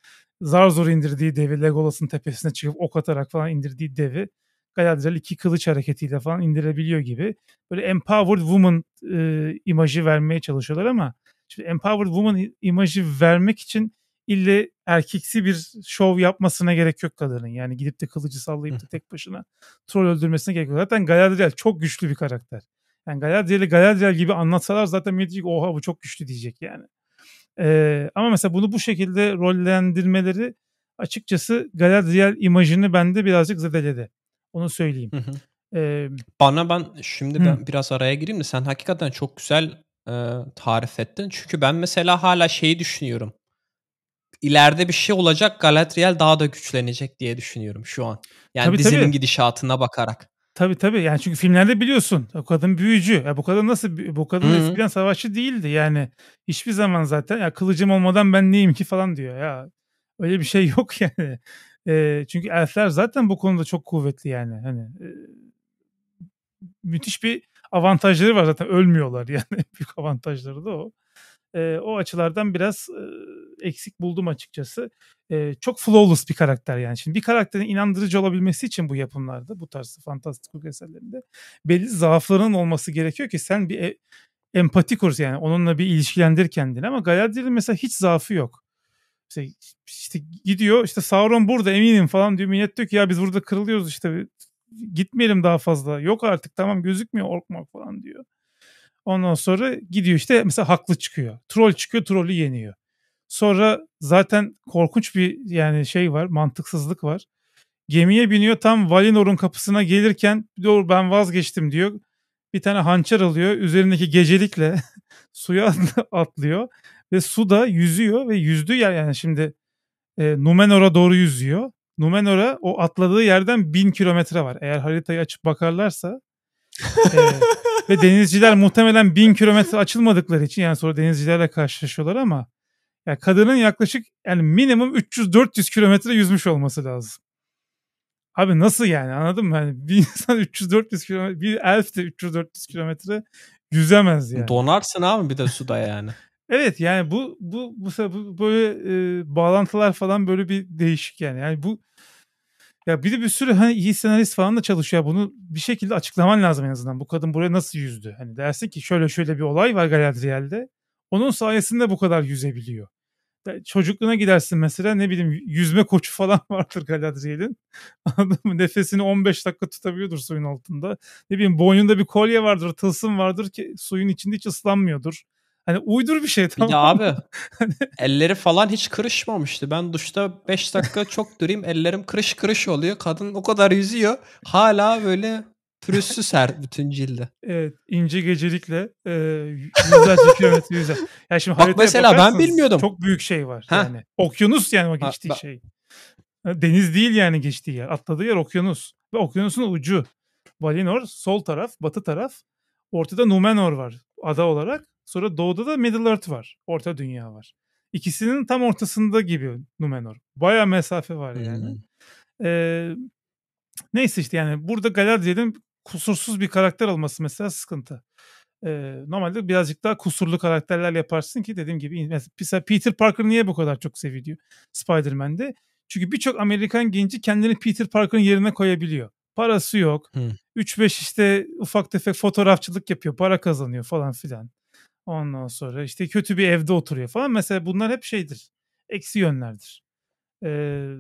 zar zor indirdiği devi Legolas'ın tepesine çıkıp ok atarak falan indirdiği devi Galadriel iki kılıç hareketiyle falan indirebiliyor gibi. Böyle empowered woman e, imajı vermeye çalışıyorlar ama şimdi empowered woman imajı vermek için ille erkeksi bir şov yapmasına gerek yok kadının. Yani gidip de kılıcı sallayıp da tek başına troll öldürmesine gerek yok. Zaten Galadriel çok güçlü bir karakter. Yani Galadriel'i Galadriel gibi anlatsalar zaten millet diyecek oha bu çok güçlü diyecek yani. Ee, ama mesela bunu bu şekilde rollendirmeleri açıkçası Galadriel imajını bende birazcık zedeledi. Onu söyleyeyim. Hı hı. Ee, Bana ben şimdi hı. ben biraz araya gireyim de sen hakikaten çok güzel e, tarif ettin. Çünkü ben mesela hala şeyi düşünüyorum. İleride bir şey olacak Galatriel daha da güçlenecek diye düşünüyorum şu an. Yani tabii, dizinin tabii. gidişatına bakarak. Tabii tabii. Yani çünkü filmlerde biliyorsun o kadın büyücü. Ya e, bu kadın nasıl bu kadın Hı-hı. eskiden savaşçı değildi yani. Hiçbir zaman zaten ya kılıcım olmadan ben neyim ki falan diyor ya. Öyle bir şey yok yani. E, çünkü elfler zaten bu konuda çok kuvvetli yani. Hani e, müthiş bir avantajları var zaten ölmüyorlar yani büyük avantajları da o. E, o açılardan biraz e, eksik buldum açıkçası. E, çok flawless bir karakter yani. Şimdi bir karakterin inandırıcı olabilmesi için bu yapımlarda, bu tarz fantastik eserlerinde belli zaafların olması gerekiyor ki sen bir e, empati kur yani onunla bir ilişkilendir kendini ama Galadriel'in mesela hiç zaafı yok. İşte, işte gidiyor işte Sauron burada eminim falan diyor. Millet diyor ki ya biz burada kırılıyoruz işte gitmeyelim daha fazla. Yok artık tamam gözükmüyor orkmak falan diyor. Ondan sonra gidiyor işte mesela haklı çıkıyor. Troll çıkıyor trolü yeniyor. Sonra zaten korkunç bir yani şey var mantıksızlık var. Gemiye biniyor tam Valinor'un kapısına gelirken doğru ben vazgeçtim diyor. Bir tane hançer alıyor üzerindeki gecelikle suya atlıyor. Ve su da yüzüyor ve yüzdüğü yer yani şimdi e, Numenor'a doğru yüzüyor. Numenor'a o atladığı yerden bin kilometre var. Eğer haritayı açıp bakarlarsa e, ve denizciler muhtemelen bin kilometre açılmadıkları için yani sonra denizcilerle karşılaşıyorlar ama yani kadının yaklaşık yani minimum 300-400 kilometre yüzmüş olması lazım. Abi nasıl yani anladın mı? Yani bir insan 300-400 kilometre, bir elf de 300-400 kilometre yüzemez yani. Donarsın abi bir de suda yani. Evet yani bu bu bu, bu böyle e, bağlantılar falan böyle bir değişik yani. Yani bu ya bir de bir sürü hani iyi senarist falan da çalışıyor. Bunu bir şekilde açıklaman lazım en azından. Bu kadın buraya nasıl yüzdü? Hani dersin ki şöyle şöyle bir olay var Galadriel'de. Onun sayesinde bu kadar yüzebiliyor. Yani çocukluğuna gidersin mesela ne bileyim yüzme koçu falan vardır Galadriel'in. Anladın mı? Nefesini 15 dakika tutabiliyordur suyun altında. Ne bileyim boynunda bir kolye vardır, tılsım vardır ki suyun içinde hiç ıslanmıyordur. Hani uydur bir şey tamam Ya abi hani elleri falan hiç kırışmamıştı. Ben duşta 5 dakika çok durayım ellerim kırış kırış oluyor. Kadın o kadar yüzüyor. Hala böyle pürüzsüz her bütün cildi. Evet ince gecelikle e, yüzlerce kilometre yüzer. Yani şimdi Bak mesela ben bilmiyordum. Çok büyük şey var ha? yani. Okyanus yani o geçtiği şey. ha, şey. Deniz değil yani geçtiği yer. Atladığı yer okyanus. Ve okyanusun ucu. Valinor sol taraf, batı taraf. Ortada Numenor var ada olarak. Sonra doğuda da Middle Earth var. Orta dünya var. İkisinin tam ortasında gibi Numenor. Baya mesafe var yani. Ee, neyse işte yani burada Galadriel'in kusursuz bir karakter olması mesela sıkıntı. Ee, normalde birazcık daha kusurlu karakterler yaparsın ki dediğim gibi mesela Peter Parker niye bu kadar çok seviliyor Spider-Man'de? Çünkü birçok Amerikan genci kendini Peter Parker'ın yerine koyabiliyor. Parası yok. Hmm. 3-5 işte ufak tefek fotoğrafçılık yapıyor. Para kazanıyor falan filan. Ondan sonra işte kötü bir evde oturuyor falan. Mesela bunlar hep şeydir. Eksi yönlerdir. Ee,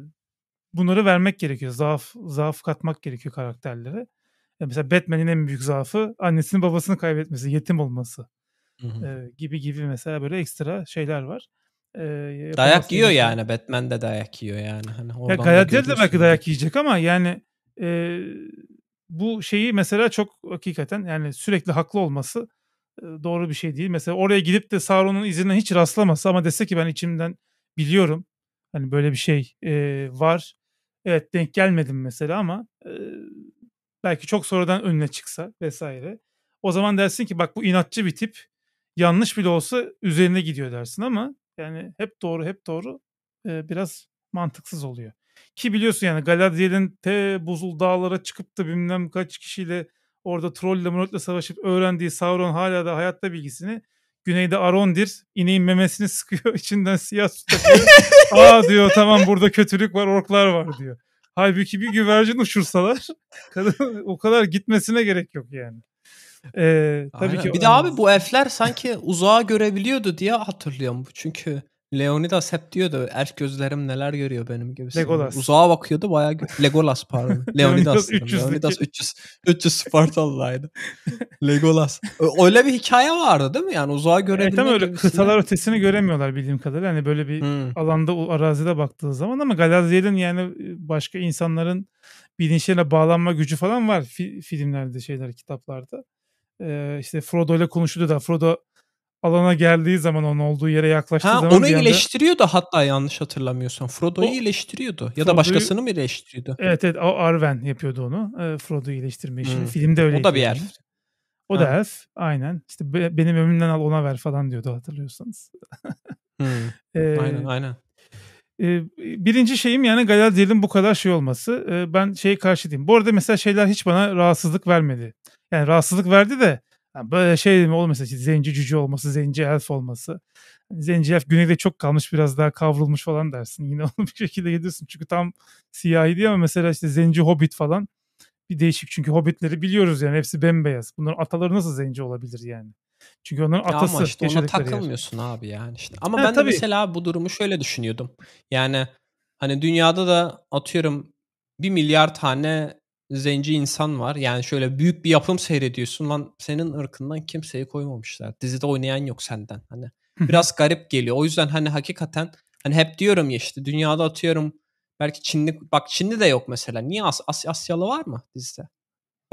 bunları vermek gerekiyor. Zaaf, zaaf katmak gerekiyor karakterlere. Yani e, mesela Batman'in en büyük zaafı annesini babasını kaybetmesi, yetim olması hı gibi gibi mesela böyle ekstra şeyler var. Ee, dayak yiyor mesela. yani Batman de dayak yiyor yani. Hani ya Gayadier de belki dayak yiyecek ama yani e, bu şeyi mesela çok hakikaten yani sürekli haklı olması doğru bir şey değil. Mesela oraya gidip de Sauron'un izinden hiç rastlamasa ama dese ki ben içimden biliyorum. Hani böyle bir şey e, var. Evet denk gelmedim mesela ama e, belki çok sonradan önüne çıksa vesaire. O zaman dersin ki bak bu inatçı bir tip yanlış bile olsa üzerine gidiyor dersin ama yani hep doğru hep doğru e, biraz mantıksız oluyor. Ki biliyorsun yani Galadriel'in te buzul dağlara çıkıp da bilmem kaç kişiyle orada troll ile morolle savaşıp öğrendiği Sauron hala da hayatta bilgisini Güneyde Arondir ineğin memesini sıkıyor içinden siyah su takıyor. Aa diyor tamam burada kötülük var orklar var diyor. Halbuki bir güvercin uçursalar kadın o kadar gitmesine gerek yok yani. Ee, tabii Aynen. ki bir de abi bu elfler sanki uzağa görebiliyordu diye hatırlıyorum. Çünkü Leonida hep diyordu er gözlerim neler görüyor benim gibi. Legolas. Uzağa bakıyordu bayağı gö- Legolas pardon. Leonidas. 300 Leonidas 300 300 Spartalı'daydı. Legolas. Öyle bir hikaye vardı değil mi? Yani uzağa e, görebilmek. Evet, öyle gibisinden. Şey. kıtalar ötesini göremiyorlar bildiğim kadarıyla. Hani böyle bir hmm. alanda arazide baktığı zaman ama Galadriel'in yani e, başka insanların bilinçlerine bağlanma gücü falan var fi- filmlerde şeyler kitaplarda. Ee, işte Frodo ile konuşuyordu da Frodo alana geldiği zaman onun olduğu yere yaklaştığı ha, zaman onu iyileştiriyordu hatta yanlış hatırlamıyorsam. Frodo'yu o, iyileştiriyordu ya Frodo'yu, da başkasını mı iyileştiriyordu? Evet evet o Arwen yapıyordu onu. E, Frodo'yu iyileştirme işini. Hmm. Filmde öyle. O da bir elf. O da elf aynen. İşte be, benim ömrümden al ona ver falan diyordu hatırlıyorsanız. hmm. e, aynen aynen. E, birinci şeyim yani Galadriel'in bu kadar şey olması. E, ben şeye karşı diyeyim. Bu arada mesela şeyler hiç bana rahatsızlık vermedi. Yani rahatsızlık verdi de yani böyle şey mi olmasa işte zenci cüce olması, zenci elf olması. Yani zenci elf güneyde çok kalmış biraz daha kavrulmuş falan dersin. Yine onu bir şekilde gidiyorsun çünkü tam siyahiydi ama mesela işte zenci hobbit falan bir değişik. Çünkü hobbitleri biliyoruz yani hepsi bembeyaz. Bunların ataları nasıl zenci olabilir yani? Çünkü onların atası ya ama işte ona takılmıyorsun yer. abi yani işte. Ama ha, ben tabii. de mesela bu durumu şöyle düşünüyordum. Yani hani dünyada da atıyorum bir milyar tane zenci insan var. Yani şöyle büyük bir yapım seyrediyorsun lan senin ırkından kimseyi koymamışlar. Dizide oynayan yok senden hani. Biraz garip geliyor. O yüzden hani hakikaten hani hep diyorum ya işte dünyada atıyorum belki Çinli bak Çinli de yok mesela. Niye As Asyalı var mı dizide?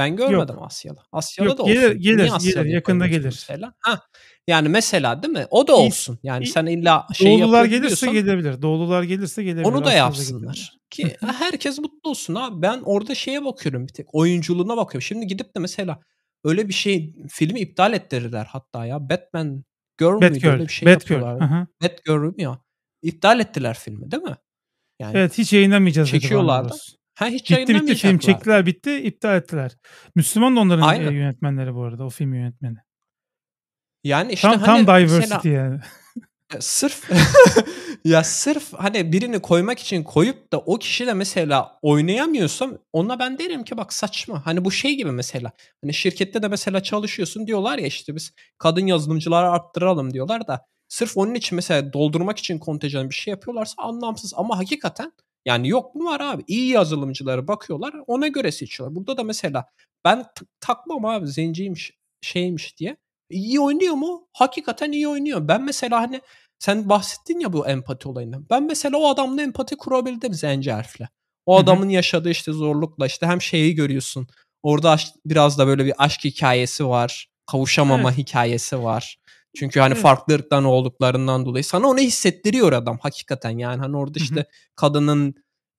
Ben görmedim Yok. Asyalı. Asyalı Yok, da olsun. Gelir, gelir, gelir yakında gelir. Mesela? Ha, yani mesela değil mi? O da olsun. Yani sen illa şey Doğulular gelirse gelebilir. Doğulular gelirse gelebilir. Onu da yapsınlar. Ki herkes mutlu olsun abi. Ben orada şeye bakıyorum bir tek. Oyunculuğuna bakıyorum. Şimdi gidip de mesela öyle bir şey filmi iptal ettirirler hatta ya. Batman Girl Batgirl. Öyle bir şey Batgirl. yapıyorlar. Batgirl ya. İptal ettiler filmi değil mi? Yani evet hiç yayınlamayacağız. Çekiyorlardı. Ha hiç bitti bitti film çektiler bitti iptal ettiler. Müslüman da onların Aynen. E, yönetmenleri bu arada o film yönetmeni. Yani işte tam, hani tam diversity mesela, yani. sırf ya sırf hani birini koymak için koyup da o kişi de mesela oynayamıyorsam ona ben derim ki bak saçma. Hani bu şey gibi mesela hani şirkette de mesela çalışıyorsun diyorlar ya işte biz kadın yazılımcıları arttıralım diyorlar da sırf onun için mesela doldurmak için kontenjan bir şey yapıyorlarsa anlamsız ama hakikaten yani yok mu var abi? İyi yazılımcılara bakıyorlar ona göre seçiyorlar. Burada da mesela ben takmam abi zenciymiş şeymiş diye. İyi oynuyor mu? Hakikaten iyi oynuyor. Ben mesela hani sen bahsettin ya bu empati olayından. Ben mesela o adamla empati kurabildim zenci harfle. O Hı-hı. adamın yaşadığı işte zorlukla işte hem şeyi görüyorsun. Orada biraz da böyle bir aşk hikayesi var. Kavuşamama evet. hikayesi var. Çünkü hani evet. farklı ırktan olduklarından dolayı sana onu hissettiriyor adam hakikaten yani hani orada işte Hı-hı. kadının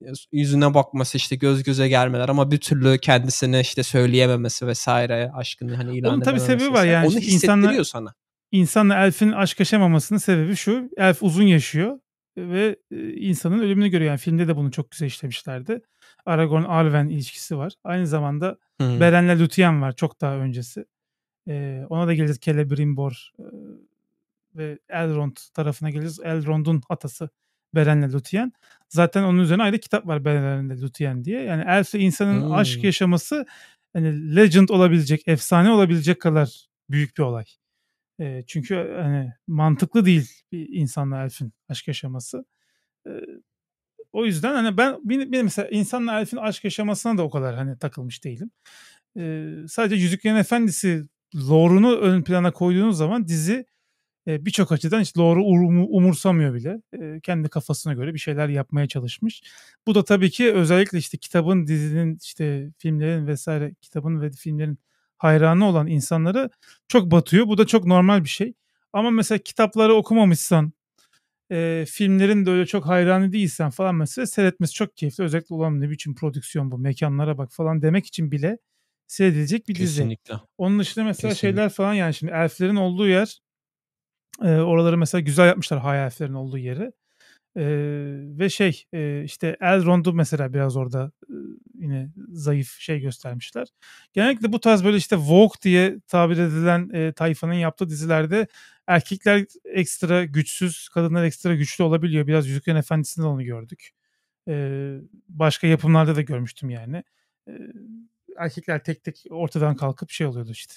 e, yüzüne bakması işte göz göze gelmeler ama bir türlü kendisine işte söyleyememesi vesaire aşkını hani ilan Onun tabii sebebi var yani. Onu hissettiriyor insanla, sana. İnsanla Elf'in aşk yaşamamasının sebebi şu. Elf uzun yaşıyor ve e, insanın ölümünü görüyor. Yani filmde de bunu çok güzel işlemişlerdi. Aragorn Arwen ilişkisi var. Aynı zamanda Beren'le Luthien var çok daha öncesi. E, ona da geleceğiz Celebrimbor e, ve Elrond tarafına geleceğiz. Elrond'un atası Beren'le Luthien. Zaten onun üzerine ayrı kitap var Beren'le Luthien diye. Yani Elf'le insanın hmm. aşk yaşaması yani legend olabilecek, efsane olabilecek kadar büyük bir olay. E, çünkü hani mantıklı değil bir insanla elfin aşk yaşaması. E, o yüzden hani ben benim mesela insanla elfin aşk yaşamasına da o kadar hani takılmış değilim. E, sadece Yüzüklerin Efendisi lore'unu ön plana koyduğunuz zaman dizi e, birçok açıdan hiç lore'u um, umursamıyor bile. E, kendi kafasına göre bir şeyler yapmaya çalışmış. Bu da tabii ki özellikle işte kitabın, dizinin, işte filmlerin vesaire kitabın ve filmlerin hayranı olan insanları çok batıyor. Bu da çok normal bir şey. Ama mesela kitapları okumamışsan, e, filmlerin de öyle çok hayranı değilsen falan mesela seyretmesi çok keyifli. Özellikle olan ne biçim prodüksiyon bu, mekanlara bak falan demek için bile seyredilecek bir dizi. Kesinlikle. Onun dışında mesela Kesinlikle. şeyler falan yani şimdi elflerin olduğu yer e, oraları mesela güzel yapmışlar hay elflerin olduğu yeri. E, ve şey e, işte Elrond'u mesela biraz orada e, yine zayıf şey göstermişler. Genellikle bu tarz böyle işte Vogue diye tabir edilen e, tayfanın yaptığı dizilerde erkekler ekstra güçsüz, kadınlar ekstra güçlü olabiliyor. Biraz Yüzüklerin Efendisi'nde onu gördük. E, başka yapımlarda da görmüştüm yani. E, erkekler tek tek ortadan kalkıp şey oluyordu işte.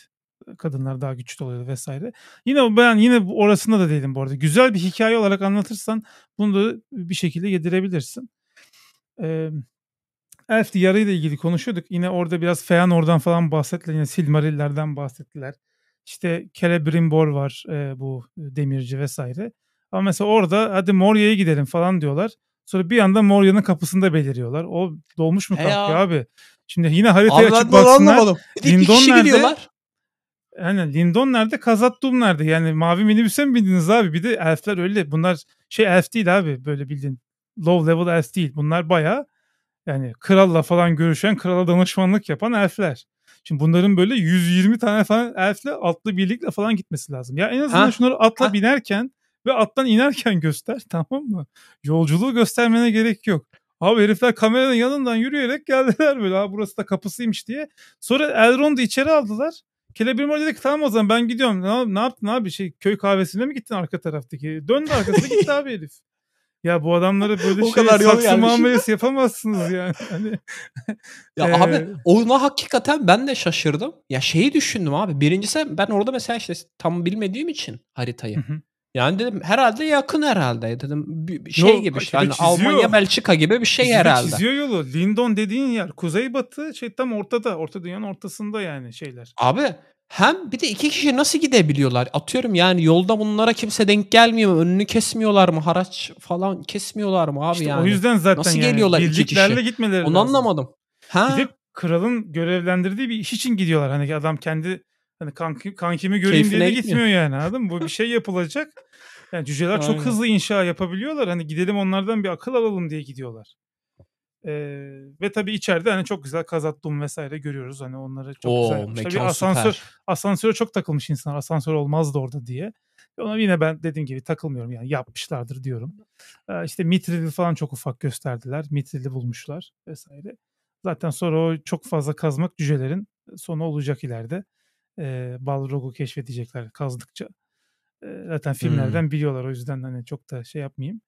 Kadınlar daha güçlü oluyordu vesaire. Yine ben yine orasında da değilim bu arada. Güzel bir hikaye olarak anlatırsan bunu da bir şekilde yedirebilirsin. Ee, Elf Diyarı ile ilgili konuşuyorduk. Yine orada biraz Feanor'dan falan bahsettiler. Yine Silmariller'den bahsettiler. İşte Celebrimbor var e, bu demirci vesaire. Ama mesela orada hadi Moria'ya gidelim falan diyorlar. Sonra bir anda Moria'nın kapısında beliriyorlar. O dolmuş mu e kalkıyor ya. abi? Şimdi yine haritaya abi, açıp baksınlar. Lindon nerede? Yani Lindon nerede? Kazattum nerede? Yani mavi minibüse mi bindiniz abi? Bir de elfler öyle. Bunlar şey elf değil abi böyle bildiğin. Low level elf değil. Bunlar baya yani kralla falan görüşen, krala danışmanlık yapan elfler. Şimdi bunların böyle 120 tane falan elfle atlı birlikle falan gitmesi lazım. Ya en azından ha? şunları atla ha? binerken ve attan inerken göster tamam mı? Yolculuğu göstermene gerek yok. Abi herifler kameranın yanından yürüyerek geldiler böyle. Abi burası da kapısıymış diye. Sonra Elrond'u içeri aldılar. Celebrimbor dedi ki tamam o zaman ben gidiyorum. Ne, ne yaptın abi? Şey, köy kahvesine mi gittin arka taraftaki? Döndü arkasına gitti abi herif. Ya bu adamları böyle o şey kadar saksı muamelesi yapamazsınız yani. Hani, ya e... abi ona hakikaten ben de şaşırdım. Ya şeyi düşündüm abi. Birincisi ben orada mesela işte tam bilmediğim için haritayı. Hı hı. Yani dedim herhalde yakın herhalde dedim bir şey Yo, gibi şey, işte, yani Almanya Belçika gibi bir şey herhalde. Çiziyor yolu. Lindon dediğin yer kuzeybatı şey tam ortada. Orta dünyanın ortasında yani şeyler. Abi hem bir de iki kişi nasıl gidebiliyorlar? Atıyorum yani yolda bunlara kimse denk gelmiyor mu? Önünü kesmiyorlar mı? Haraç falan kesmiyorlar mı abi işte yani? O yüzden zaten nasıl yani, geliyorlar iki kişi? gitmeleri Onu lazım. anlamadım. Ha? Bir de kralın görevlendirdiği bir iş için gidiyorlar. Hani adam kendi Hani kanki, kankimi göreyim diye de gitmiyor yani anladın mı? Bu bir şey yapılacak. Yani cüceler Aynen. çok hızlı inşa yapabiliyorlar. Hani gidelim onlardan bir akıl alalım diye gidiyorlar. Ee, ve tabii içeride hani çok güzel kazatlum vesaire görüyoruz. Hani onları çok Oo, güzel yapmışlar. Bir asansör, süper. asansöre çok takılmış insanlar. Asansör olmazdı orada diye. Ona yine ben dediğim gibi takılmıyorum yani yapmışlardır diyorum. Ee, işte Mitril'i falan çok ufak gösterdiler. Mitril'i bulmuşlar vesaire. Zaten sonra o çok fazla kazmak cücelerin sonu olacak ileride e, Balrog'u keşfedecekler kazdıkça. E, zaten filmlerden hmm. biliyorlar o yüzden hani çok da şey yapmayayım.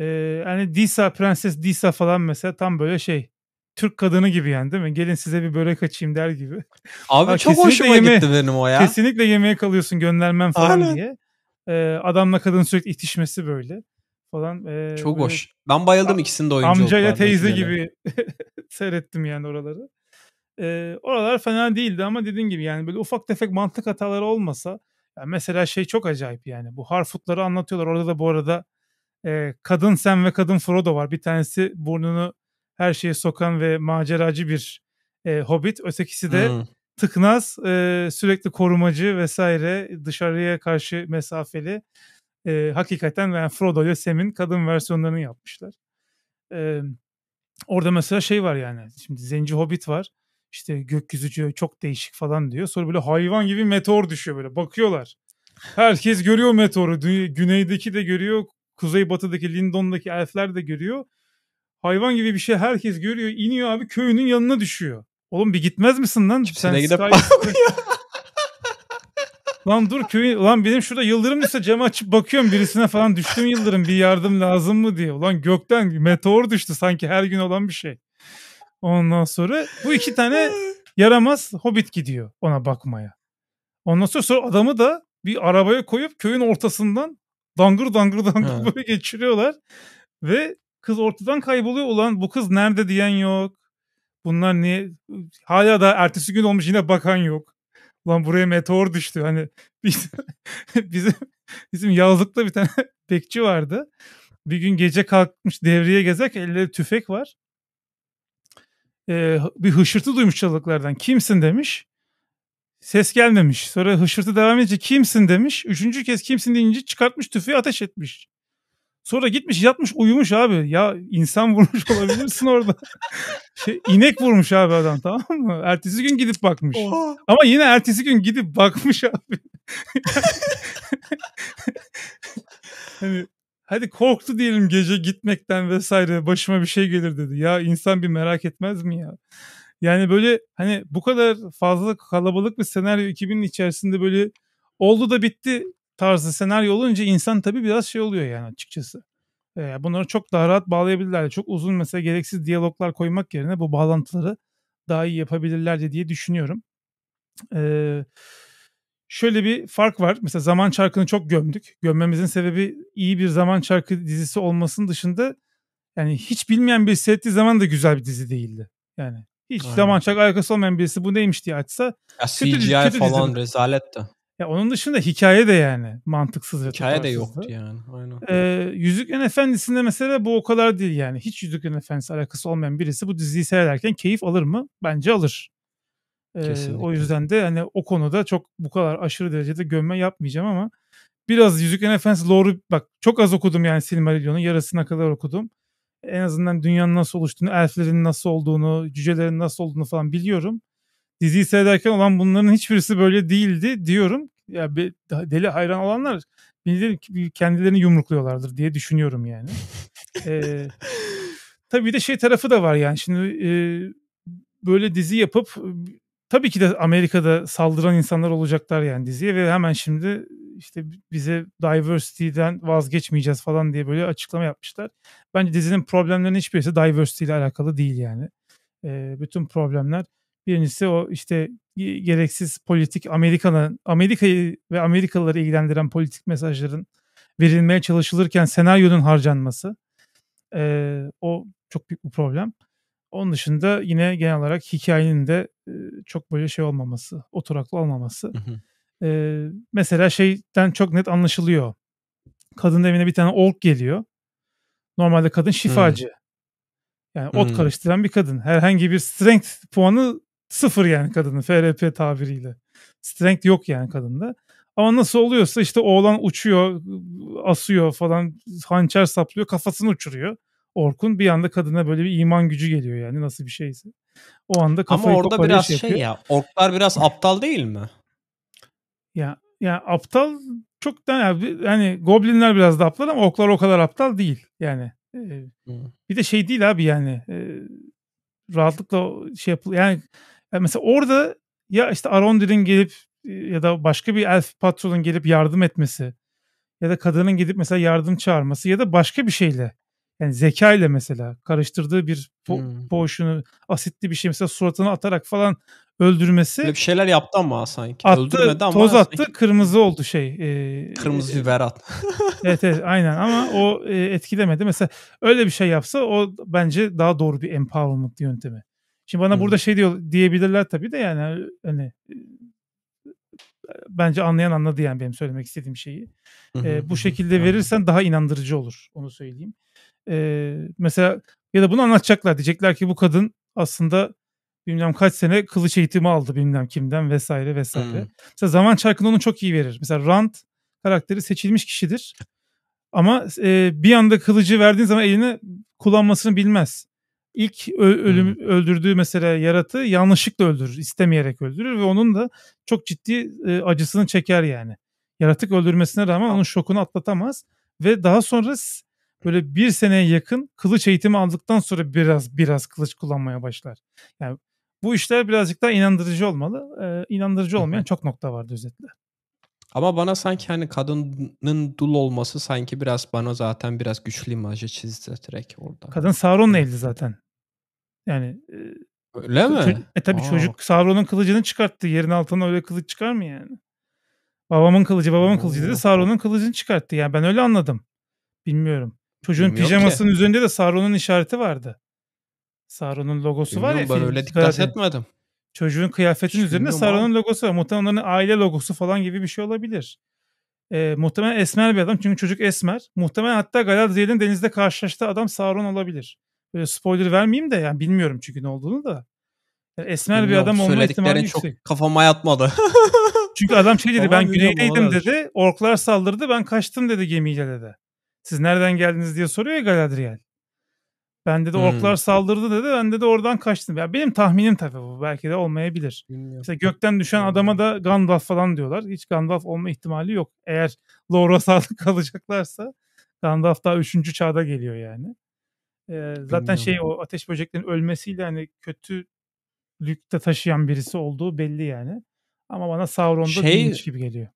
E, hani Disa, Prenses Disa falan mesela tam böyle şey Türk kadını gibi yani değil mi? Gelin size bir börek açayım der gibi. Abi ha, çok hoşuma yeme- gitti benim o ya. Kesinlikle yemeğe kalıyorsun göndermem falan Aynen. diye. Ee, adamla kadın sürekli itişmesi böyle falan. Ee, çok böyle, hoş. Ben bayıldım ikisinin de oyuncu Amcayla teyze gibi seyrettim yani oraları. E, oralar fena değildi ama dediğin gibi yani böyle ufak tefek mantık hataları olmasa yani mesela şey çok acayip yani bu Harfutları anlatıyorlar. Orada da bu arada e, kadın Sam ve kadın Frodo var. Bir tanesi burnunu her şeye sokan ve maceracı bir e, hobbit. Ötekisi de hmm. tıknaz, e, sürekli korumacı vesaire dışarıya karşı mesafeli. E, hakikaten yani Frodo ile Sam'in kadın versiyonlarını yapmışlar. E, orada mesela şey var yani. Şimdi Zenci Hobbit var işte gökyüzü çok değişik falan diyor. Sonra böyle hayvan gibi meteor düşüyor böyle bakıyorlar. Herkes görüyor meteoru. Güneydeki de görüyor. kuzey batıdaki Lindon'daki elfler de görüyor. Hayvan gibi bir şey herkes görüyor. İniyor abi köyünün yanına düşüyor. Oğlum bir gitmez misin lan? Kimsine ne gidip Lan dur köyün lan benim şurada yıldırım düşse cam açıp bakıyorum birisine falan düştüm yıldırım bir yardım lazım mı diye. Ulan gökten meteor düştü sanki her gün olan bir şey. Ondan sonra bu iki tane yaramaz hobbit gidiyor ona bakmaya. Ondan sonra, sonra adamı da bir arabaya koyup köyün ortasından dangır dangır dangır ha. böyle geçiriyorlar. Ve kız ortadan kayboluyor. Ulan bu kız nerede diyen yok. Bunlar niye? Hala da ertesi gün olmuş yine bakan yok. Ulan buraya meteor düştü. Hani biz, bizim, bizim yazlıkta bir tane bekçi vardı. Bir gün gece kalkmış devreye gezerken elleri tüfek var e, bir hışırtı duymuş çalılıklardan. Kimsin demiş. Ses gelmemiş. Sonra hışırtı devam edince kimsin demiş. Üçüncü kez kimsin deyince çıkartmış tüfeği ateş etmiş. Sonra gitmiş yatmış uyumuş abi. Ya insan vurmuş olabilirsin orada. şey, inek vurmuş abi adam tamam mı? Ertesi gün gidip bakmış. Oha. Ama yine ertesi gün gidip bakmış abi. hani hadi korktu diyelim gece gitmekten vesaire başıma bir şey gelir dedi. Ya insan bir merak etmez mi ya? Yani böyle hani bu kadar fazla kalabalık bir senaryo 2000'in içerisinde böyle oldu da bitti tarzı senaryo olunca insan tabii biraz şey oluyor yani açıkçası. Ee, bunları çok daha rahat bağlayabilirler. Çok uzun mesela gereksiz diyaloglar koymak yerine bu bağlantıları daha iyi yapabilirlerdi diye düşünüyorum. Ee, şöyle bir fark var. Mesela zaman çarkını çok gömdük. Gömmemizin sebebi iyi bir zaman çarkı dizisi olmasının dışında yani hiç bilmeyen bir seyrettiği zaman da güzel bir dizi değildi. Yani hiç Aynen. zaman çarkı alakası olmayan birisi bu neymiş diye açsa. Ya kötü, CGI kötü, kötü falan dizi. rezalet de. Ya onun dışında hikaye de yani mantıksız Hikaye de yoktu yani. Aynen. Ee, Yüzüklerin Efendisi'nde mesela bu o kadar değil yani. Hiç Yüzüklerin Efendisi alakası olmayan birisi bu diziyi seyrederken keyif alır mı? Bence alır. Kesinlikle. o yüzden de hani o konuda çok bu kadar aşırı derecede gömme yapmayacağım ama biraz Yüzüklerin Efendisi lore'u bak çok az okudum yani Silmarillion'un yarısına kadar okudum. En azından dünyanın nasıl oluştuğunu, elflerin nasıl olduğunu, cücelerin nasıl olduğunu falan biliyorum. Diziyi seyrederken olan bunların hiçbirisi böyle değildi diyorum. Ya yani deli hayran olanlar kendilerini yumrukluyorlardır diye düşünüyorum yani. ee, tabii de şey tarafı da var yani şimdi e, böyle dizi yapıp tabii ki de Amerika'da saldıran insanlar olacaklar yani diziye ve hemen şimdi işte bize diversity'den vazgeçmeyeceğiz falan diye böyle açıklama yapmışlar. Bence dizinin problemlerinin hiçbirisi diversity ile alakalı değil yani. E, bütün problemler birincisi o işte gereksiz politik Amerika'nın Amerika'yı ve Amerikalıları ilgilendiren politik mesajların verilmeye çalışılırken senaryonun harcanması. E, o çok büyük bir problem. Onun dışında yine genel olarak hikayenin de çok böyle şey olmaması, oturaklı olmaması. Hı mesela şeyden çok net anlaşılıyor. Kadın evine bir tane ork geliyor. Normalde kadın şifacı. Yani ot karıştıran bir kadın. Herhangi bir strength puanı sıfır yani kadının FRP tabiriyle. Strength yok yani kadında. Ama nasıl oluyorsa işte oğlan uçuyor, asıyor falan, hançer saplıyor, kafasını uçuruyor. Orkun bir anda kadına böyle bir iman gücü geliyor yani nasıl bir şeyse. O anda kafayı Ama orada biraz şey, şey yapıyor. ya orklar biraz aptal değil mi? Ya ya aptal çok da yani, yani goblinler biraz da aptal ama orklar o kadar aptal değil yani. E, bir de şey değil abi yani e, rahatlıkla şey yapıl yani, yani mesela orada ya işte Arondir'in gelip ya da başka bir elf patronun gelip yardım etmesi ya da kadının gidip mesela yardım çağırması ya da başka bir şeyle yani zeka ile mesela karıştırdığı bir po- hmm. asitli bir şey mesela suratına atarak falan öldürmesi. Böyle bir şeyler yaptı ama sanki. Attı, Öldürmedi ama toz attı, sanki. kırmızı oldu şey. E, kırmızı e, biber at. evet evet aynen ama o e, etkilemedi. Mesela öyle bir şey yapsa o bence daha doğru bir empowerment yöntemi. Şimdi bana hmm. burada şey diyor diyebilirler tabii de yani hani e, bence anlayan anladı yani benim söylemek istediğim şeyi. e, bu şekilde verirsen daha inandırıcı olur onu söyleyeyim. E, mesela ya da bunu anlatacaklar. Diyecekler ki bu kadın aslında bilmem kaç sene kılıç eğitimi aldı bilmem kimden vesaire vesaire. Hmm. Mesela zaman çarkında onu çok iyi verir. Mesela Rand karakteri seçilmiş kişidir. Ama e, bir anda kılıcı verdiğin zaman elini kullanmasını bilmez. İlk ö- ölüm hmm. öldürdüğü mesela yaratığı yanlışlıkla öldürür, istemeyerek öldürür ve onun da çok ciddi e, acısını çeker yani. Yaratık öldürmesine rağmen onun şokunu atlatamaz ve daha sonra böyle bir seneye yakın kılıç eğitimi aldıktan sonra biraz biraz kılıç kullanmaya başlar. Yani bu işler birazcık daha inandırıcı olmalı. Ee, inandırıcı olmayan çok nokta vardı özetle. Ama bana sanki hani kadının dul olması sanki biraz bana zaten biraz güçlü imajı çizdi direkt orada. Kadın Sauron'la evli zaten. Yani e, Öyle mi? E tabii çocuk Sauron'un kılıcını çıkarttı. Yerin altına öyle kılıç çıkar mı yani? Babamın kılıcı, babamın kılıcı dedi. Sauron'un kılıcını çıkarttı. Yani ben öyle anladım. Bilmiyorum. Çocuğun Bilmiyorum pijamasının ki. üzerinde de Sauron'un işareti vardı. Sauron'un logosu Bilmiyorum, var ya. Ben öyle dikkat zaten. etmedim. Çocuğun kıyafetinin Hiç üzerinde Sauron'un logosu var. Muhtemelen onların aile logosu falan gibi bir şey olabilir. E, muhtemelen esmer bir adam çünkü çocuk esmer. Muhtemelen hatta Galadriel'in denizde karşılaştığı adam Sauron olabilir. Böyle spoiler vermeyeyim de yani bilmiyorum çünkü ne olduğunu da. Yani esmer bir adam olma ihtimali çok yüksek. kafama yatmadı. çünkü adam şey dedi tamam, ben güneydeydim dedi. Orklar saldırdı ben kaçtım dedi gemiyle dedi. Siz nereden geldiniz diye soruyor ya Galadriel. Ben de orklar hmm. saldırdı dedi. Ben de oradan kaçtım. Ya benim tahminim tabii bu. Belki de olmayabilir. Bilmiyorum. İşte gökten düşen adama da Gandalf falan diyorlar. Hiç Gandalf olma ihtimali yok. Eğer Lor'a sağlık kalacaklarsa Gandalf daha 3. çağda geliyor yani. Ee, zaten şey, Bilmiyorum. şey o ateş böceklerinin ölmesiyle hani kötülükte taşıyan birisi olduğu belli yani. Ama bana Sauron'da şey, değilmiş gibi geliyor.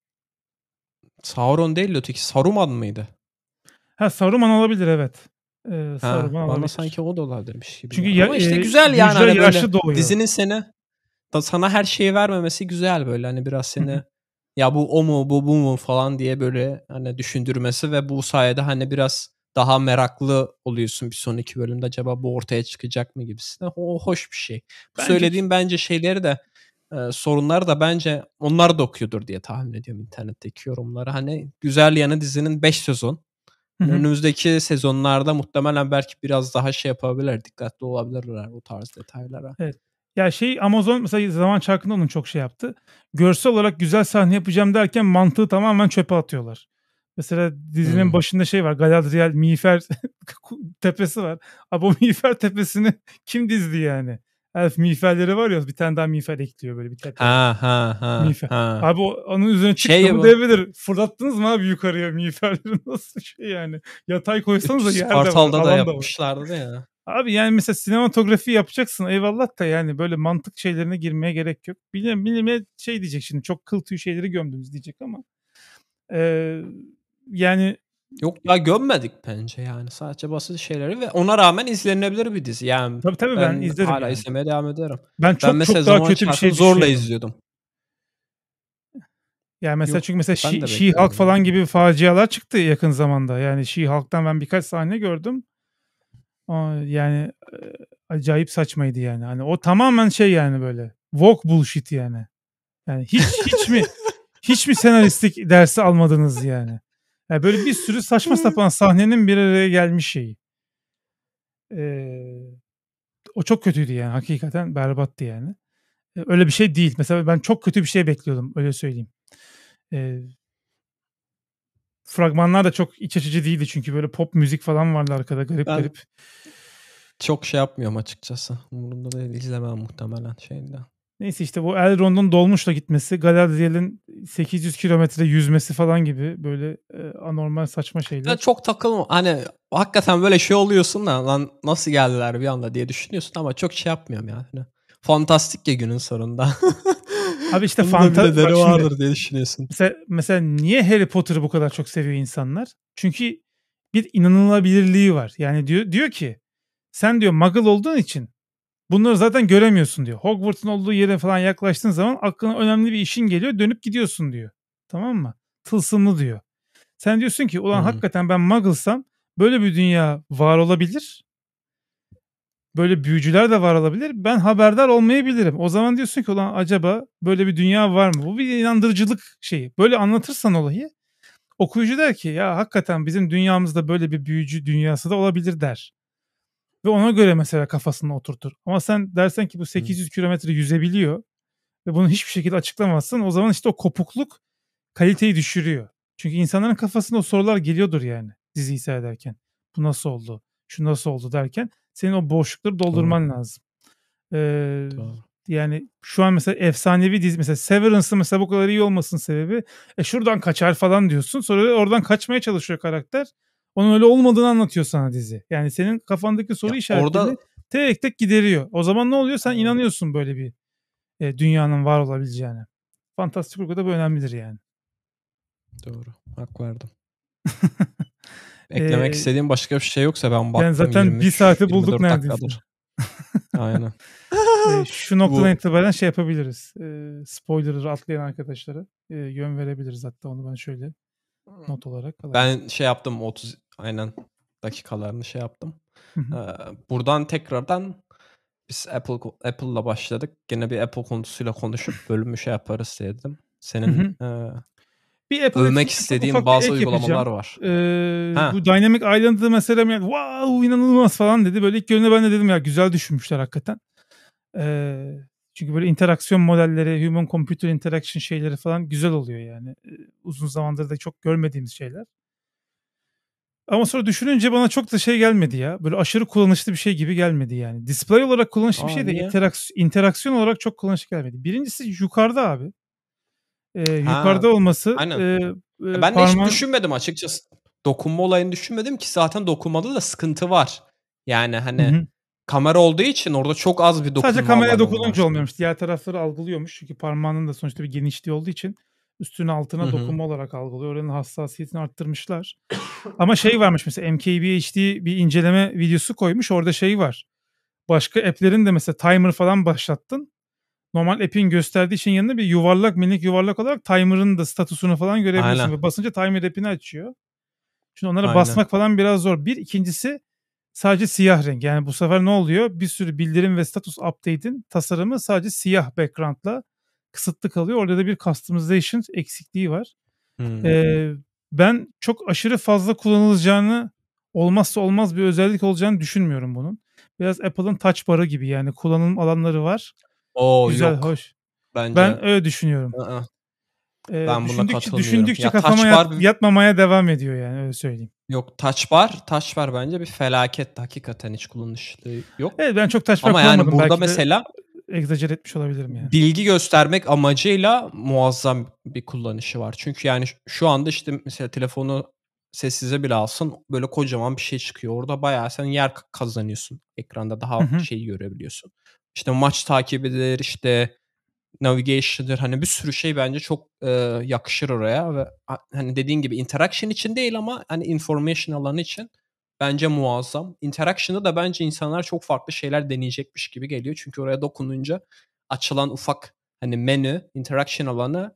Sauron değil öteki Saruman mıydı? Ha Saruman olabilir evet. Ee, Saruman ha, bana sanki o da olabilirmiş gibi. Şey Çünkü ya, Ama işte e, güzel yani hani böyle doğuyor. dizinin seni da sana her şeyi vermemesi güzel böyle hani biraz seni ya bu o mu bu bu mu falan diye böyle hani düşündürmesi ve bu sayede hani biraz daha meraklı oluyorsun bir sonraki bölümde acaba bu ortaya çıkacak mı gibisine. O hoş bir şey. Bence... Söylediğim bence şeyleri de e, sorunlar da bence onlar da okuyordur diye tahmin ediyorum internetteki yorumları. Hani güzel yanı dizinin 5 sezon. Hı-hı. Önümüzdeki sezonlarda muhtemelen belki biraz daha şey yapabilir, dikkatli olabilirler o tarz detaylara. Evet. Ya şey Amazon mesela zaman çarkında onun çok şey yaptı. Görsel olarak güzel sahne yapacağım derken mantığı tamamen çöpe atıyorlar. Mesela dizinin hmm. başında şey var. Galadriel Miğfer tepesi var. Abi o Miğfer tepesini kim dizdi yani? Elf miğferleri var ya bir tane daha miğfer ekliyor böyle bir tane. Ha ha ha. Miğfer. Ha. Abi o, onun üzerine çıktı şey mı devrilir. Fırlattınız mı abi yukarıya miğferleri nasıl şey yani. Yatay koysanız da yerde Kartal'da var, da yapmışlardı da ya. Abi yani mesela sinematografi yapacaksın eyvallah da yani böyle mantık şeylerine girmeye gerek yok. Bilim bilime şey diyecek şimdi çok kıl tüy şeyleri gömdünüz diyecek ama. Ee, yani Yok ya gömmedik bence yani sadece basit şeyleri ve ona rağmen izlenebilir bir dizi. Yani tabii tabii ben, ben izlerim. Hala yani. izlemeye devam ederim. Ben çok ben mesela çok daha kötü bir şey zorla izliyordum. Yani mesela Yok, çünkü mesela Şi, Şi Halk falan gibi facialar çıktı yakın zamanda. Yani Şi Halk'tan ben birkaç sahne gördüm. Yani e, acayip saçmaydı yani. Hani o tamamen şey yani böyle woke bullshit yani. Yani hiç hiç mi hiç mi senaristik dersi almadınız yani? Yani böyle bir sürü saçma sapan sahnenin bir araya gelmiş şeyi. Ee, o çok kötüydü yani hakikaten berbattı yani. Ee, öyle bir şey değil. Mesela ben çok kötü bir şey bekliyordum öyle söyleyeyim. Ee, fragmanlar da çok iç açıcı değildi çünkü böyle pop müzik falan vardı arkada garip ben garip. Çok şey yapmıyorum açıkçası. Umurumda değil izlemem muhtemelen şeyinden. Neyse işte bu Elrond'un dolmuşla gitmesi, Galadriel'in 800 kilometre yüzmesi falan gibi böyle e, anormal saçma şeyler. Ya çok takılma. Hani hakikaten böyle şey oluyorsun da lan nasıl geldiler bir anda diye düşünüyorsun ama çok şey yapmıyorum yani. Hani fantastik ya günün sonunda. Abi işte fantastik. vardır diye düşünüyorsun. Mesela, mesela niye Harry Potter'ı bu kadar çok seviyor insanlar? Çünkü bir inanılabilirliği var. Yani diyor diyor ki sen diyor muggle olduğun için Bunları zaten göremiyorsun diyor. Hogwarts'ın olduğu yere falan yaklaştığın zaman aklına önemli bir işin geliyor dönüp gidiyorsun diyor. Tamam mı? Tılsımlı diyor. Sen diyorsun ki ulan hmm. hakikaten ben Muggles'am böyle bir dünya var olabilir. Böyle büyücüler de var olabilir. Ben haberdar olmayabilirim. O zaman diyorsun ki ulan acaba böyle bir dünya var mı? Bu bir inandırıcılık şeyi. Böyle anlatırsan olayı okuyucu der ki ya hakikaten bizim dünyamızda böyle bir büyücü dünyası da olabilir der. Ve ona göre mesela kafasını oturtur. Ama sen dersen ki bu 800 kilometre yüzebiliyor ve bunu hiçbir şekilde açıklamazsın o zaman işte o kopukluk kaliteyi düşürüyor. Çünkü insanların kafasında o sorular geliyordur yani diziyi seyrederken. Bu nasıl oldu? Şu nasıl oldu derken senin o boşlukları doldurman tamam. lazım. Ee, tamam. Yani şu an mesela efsanevi dizi mesela Severance'ın mesela bu kadar iyi olmasının sebebi e şuradan kaçar falan diyorsun. Sonra oradan kaçmaya çalışıyor karakter. Onun öyle olmadığını anlatıyor sana dizi. Yani senin kafandaki soru ya işaretleri orada... tek tek gideriyor. O zaman ne oluyor? Sen inanıyorsun böyle bir e, dünyanın var olabileceğine. Fantastik kurgu da bu önemlidir yani. Doğru. Hak verdim. Eklemek ee, istediğim başka bir şey yoksa ben baktım. Yani zaten 23, bir saati bulduk neredeyse. Aynen. E, şu noktadan bu... itibaren şey yapabiliriz. E, spoiler'ı atlayan arkadaşlara e, yön verebiliriz hatta onu ben şöyle Hmm. not olarak. Ben şey yaptım 30 aynen dakikalarını şey yaptım. Ee, buradan tekrardan biz Apple Apple'la başladık. Gene bir Apple konusuyla konuşup bölümü şey yaparız dedim. Senin hı E, bir Apple övmek istediğim bazı uygulamalar var. Ee, bu Dynamic Island'ı mesela yani, wow inanılmaz falan dedi. Böyle ilk görüne ben de dedim ya güzel düşünmüşler hakikaten. Ee, çünkü böyle interaksiyon modelleri, human computer interaction şeyleri falan güzel oluyor yani. Ee, uzun zamandır da çok görmediğimiz şeyler. Ama sonra düşününce bana çok da şey gelmedi ya. Böyle aşırı kullanışlı bir şey gibi gelmedi yani. Display olarak kullanışlı Aa, bir şey de interaks- interaksiyon olarak çok kullanışlı gelmedi. Birincisi yukarıda abi. Ee, yukarıda ha, olması. Aynen. E, e, ben parmağın... de hiç düşünmedim açıkçası. Dokunma olayını düşünmedim ki zaten dokunmada da sıkıntı var. Yani hani Hı-hı kamera olduğu için orada çok az bir dokunma Sadece kameraya dokununca olmuyormuş. Diğer tarafları algılıyormuş. Çünkü parmağının da sonuçta bir genişliği olduğu için üstüne altına Hı-hı. dokunma olarak algılıyor. Oranın hassasiyetini arttırmışlar. Ama şey varmış mesela MKBHD bir inceleme videosu koymuş. Orada şey var. Başka app'lerin de mesela timer falan başlattın. Normal app'in gösterdiği şeyin yanında bir yuvarlak minik yuvarlak olarak timer'ın da statüsünü falan görebiliyorsun. Aynen. Ve basınca timer app'ini açıyor. Şimdi onlara Aynen. basmak falan biraz zor. Bir ikincisi sadece siyah renk. Yani bu sefer ne oluyor? Bir sürü bildirim ve status update'in tasarımı sadece siyah background'la kısıtlı kalıyor. Orada da bir customization eksikliği var. Hmm. Ee, ben çok aşırı fazla kullanılacağını olmazsa olmaz bir özellik olacağını düşünmüyorum bunun. Biraz Apple'ın touch barı gibi yani kullanım alanları var. Oo, Güzel, yok. hoş. Bence... Ben öyle düşünüyorum. Aa, ee, ben buna katılmıyorum. Düşündükçe ya, kafama yat, bar... yatmamaya devam ediyor yani öyle söyleyeyim. Yok taç var. Taç var bence bir felaket. Hakikaten hiç kullanışlı yok. Evet ben çok taç var Ama yani burada Belki mesela egzajer etmiş olabilirim yani. Bilgi göstermek amacıyla muazzam bir kullanışı var. Çünkü yani şu anda işte mesela telefonu sessize bile alsın böyle kocaman bir şey çıkıyor. Orada bayağı sen yer kazanıyorsun. Ekranda daha Hı-hı. şeyi görebiliyorsun. İşte maç takibidir, işte navigation'dır hani bir sürü şey bence çok e, yakışır oraya ve hani dediğin gibi interaction için değil ama hani information alanı için bence muazzam. Interaction'da da bence insanlar çok farklı şeyler deneyecekmiş gibi geliyor. Çünkü oraya dokununca açılan ufak hani menü, interaction alanı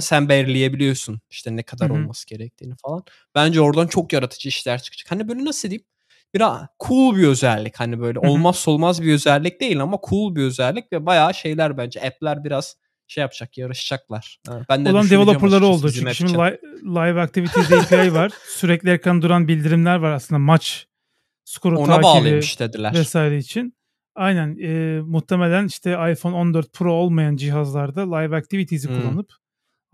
sen belirleyebiliyorsun işte ne kadar Hı-hı. olması gerektiğini falan. Bence oradan çok yaratıcı işler çıkacak. Hani böyle nasıl diyeyim? biraz cool bir özellik. Hani böyle olmazsa olmaz bir özellik değil ama cool bir özellik ve bayağı şeyler bence app'ler biraz şey yapacak, yarışacaklar. ben de Olan developerları oldu çünkü şimdi live activities API şey var. Sürekli ekran duran bildirimler var aslında maç skoru Ona takibi dediler. vesaire için. Aynen e, muhtemelen işte iPhone 14 Pro olmayan cihazlarda live activities'i hmm. kullanıp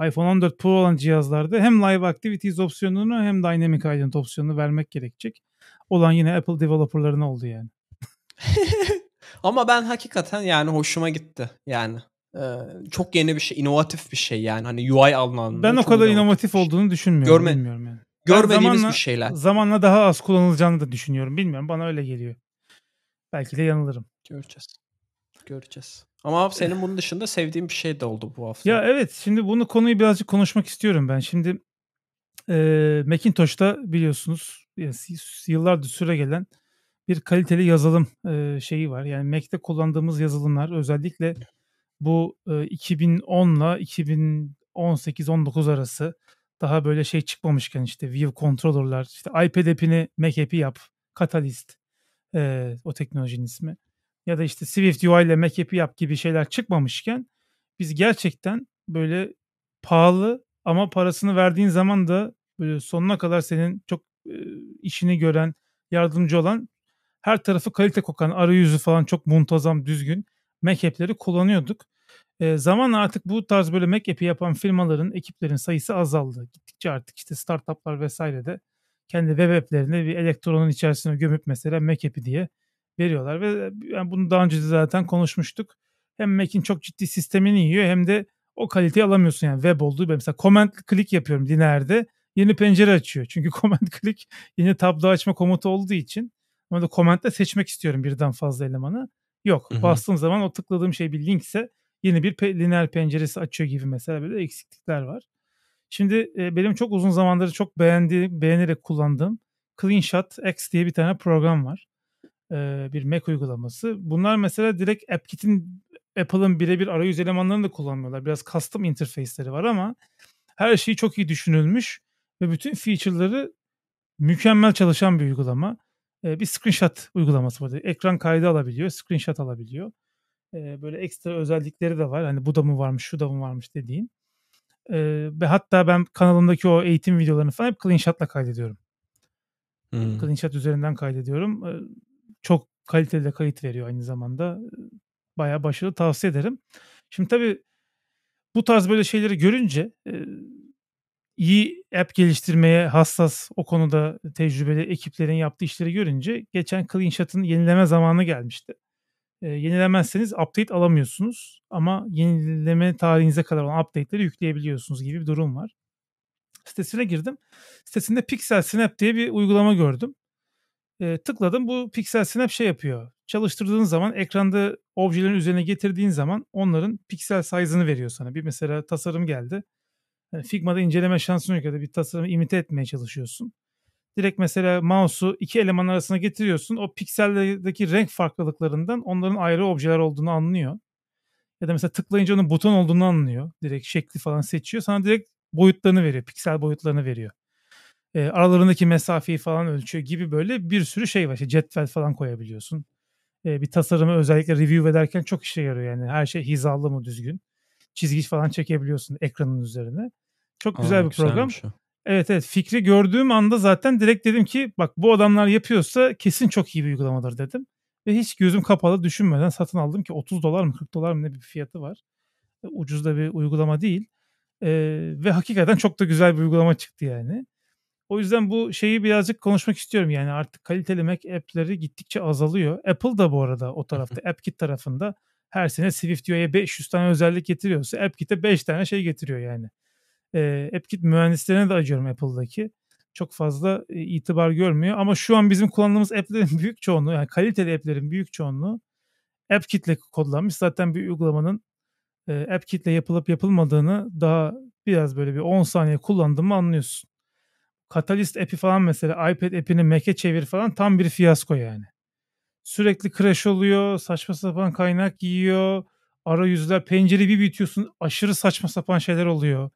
iPhone 14 Pro olan cihazlarda hem live activities opsiyonunu hem dynamic island opsiyonunu vermek gerekecek olan yine Apple developerların oldu yani. Ama ben hakikaten yani hoşuma gitti yani. Ee, çok yeni bir şey, inovatif bir şey yani. Hani UI anlamında. Ben o kadar inovatif şey. olduğunu düşünmüyorum. Görme, bilmiyorum yani. Görmediğimiz zamanla, bir şeyler. Zamanla daha az kullanılacağını da düşünüyorum. Bilmiyorum bana öyle geliyor. Belki de yanılırım. Göreceğiz. Göreceğiz. Ama abi senin bunun dışında sevdiğin bir şey de oldu bu hafta. Ya evet şimdi bunu konuyu birazcık konuşmak istiyorum ben. Şimdi e, Macintosh'ta biliyorsunuz yıllardır süre gelen bir kaliteli yazılım şeyi var. Yani Mac'te kullandığımız yazılımlar özellikle bu e, 2010 ile 2018-19 arası daha böyle şey çıkmamışken işte View Controller'lar, işte iPad app'ini Mac app'i yap, Catalyst o teknolojinin ismi ya da işte Swift UI ile Mac app'i yap gibi şeyler çıkmamışken biz gerçekten böyle pahalı ama parasını verdiğin zaman da böyle sonuna kadar senin çok e, işini gören, yardımcı olan, her tarafı kalite kokan, arayüzü falan çok muntazam, düzgün Mac app'leri kullanıyorduk. E, zamanla artık bu tarz böyle Mac app'i yapan firmaların, ekiplerin sayısı azaldı. Gittikçe artık işte startuplar vesaire de kendi web app'lerini bir elektronun içerisine gömüp mesela Mac app'i diye veriyorlar. Ve yani e, bunu daha önce de zaten konuşmuştuk. Hem Mac'in çok ciddi sistemini yiyor hem de o kaliteyi alamıyorsun yani web olduğu. Mesela comment click yapıyorum dinerde yeni pencere açıyor. Çünkü command click yeni tablo açma komutu olduğu için ama da command'le seçmek istiyorum birden fazla elemanı. Yok. Hı-hı. Bastığım zaman o tıkladığım şey bir linkse yeni bir pe- lineer penceresi açıyor gibi mesela böyle eksiklikler var. Şimdi e, benim çok uzun zamandır çok beğendi beğenerek kullandığım CleanShot X diye bir tane program var. E, bir Mac uygulaması. Bunlar mesela direkt AppKit'in Apple'ın birebir arayüz elemanlarını da kullanmıyorlar. Biraz custom interface'leri var ama her şeyi çok iyi düşünülmüş ve bütün feature'ları mükemmel çalışan bir uygulama. E, bir screenshot uygulaması var. Ekran kaydı alabiliyor, screenshot alabiliyor. E, böyle ekstra özellikleri de var. Hani bu da mı varmış, şu da mı varmış dediğin. E, ve hatta ben kanalımdaki o eğitim videolarını falan hep CleanShot'la kaydediyorum. Hmm. CleanShot üzerinden kaydediyorum. E, çok kaliteli de kayıt veriyor aynı zamanda. E, bayağı başarılı tavsiye ederim. Şimdi tabii bu tarz böyle şeyleri görünce e, iyi app geliştirmeye hassas o konuda tecrübeli ekiplerin yaptığı işleri görünce geçen CleanShot'ın yenileme zamanı gelmişti. E, yenilemezseniz update alamıyorsunuz ama yenileme tarihinize kadar olan update'leri yükleyebiliyorsunuz gibi bir durum var. Sitesine girdim. Sitesinde Pixel Snap diye bir uygulama gördüm. E, tıkladım. Bu Pixel Snap şey yapıyor. Çalıştırdığın zaman ekranda objelerin üzerine getirdiğin zaman onların piksel size'ını veriyor sana. Bir mesela tasarım geldi. Hani Figma'da inceleme şansın yok ya da bir tasarımı imite etmeye çalışıyorsun. Direkt mesela mouse'u iki eleman arasına getiriyorsun. O piksellerdeki renk farklılıklarından onların ayrı objeler olduğunu anlıyor. Ya da mesela tıklayınca onun buton olduğunu anlıyor. Direkt şekli falan seçiyor. Sana direkt boyutlarını veriyor. Piksel boyutlarını veriyor. E, aralarındaki mesafeyi falan ölçüyor gibi böyle bir sürü şey var. İşte cetvel falan koyabiliyorsun. E, bir tasarımı özellikle review ederken çok işe yarıyor yani. Her şey hizalı mı düzgün? çizgi falan çekebiliyorsun ekranın üzerine. Çok güzel Aa, bir program. Şu. Evet evet fikri gördüğüm anda zaten direkt dedim ki bak bu adamlar yapıyorsa kesin çok iyi bir uygulamadır dedim. Ve hiç gözüm kapalı düşünmeden satın aldım ki 30 dolar mı 40 dolar mı ne bir fiyatı var. E, ucuz da bir uygulama değil. Ee, ve hakikaten çok da güzel bir uygulama çıktı yani. O yüzden bu şeyi birazcık konuşmak istiyorum. Yani artık kaliteli Mac app'leri gittikçe azalıyor. Apple da bu arada o tarafta, AppKit tarafında her sene Swift UI'ye 500 tane özellik getiriyorsa AppKit'e 5 tane şey getiriyor yani. E, AppKit mühendislerine de acıyorum Apple'daki. Çok fazla e, itibar görmüyor ama şu an bizim kullandığımız app'lerin büyük çoğunluğu yani kaliteli app'lerin büyük çoğunluğu AppKit'le kodlanmış. Zaten bir uygulamanın e, AppKit'le yapılıp yapılmadığını daha biraz böyle bir 10 saniye kullandığımı anlıyorsun. Catalyst app'i falan mesela iPad app'ini Mac'e çevir falan tam bir fiyasko yani. Sürekli crash oluyor, saçma sapan kaynak yiyor, arayüzler, pencere bir büyütüyorsun aşırı saçma sapan şeyler oluyor.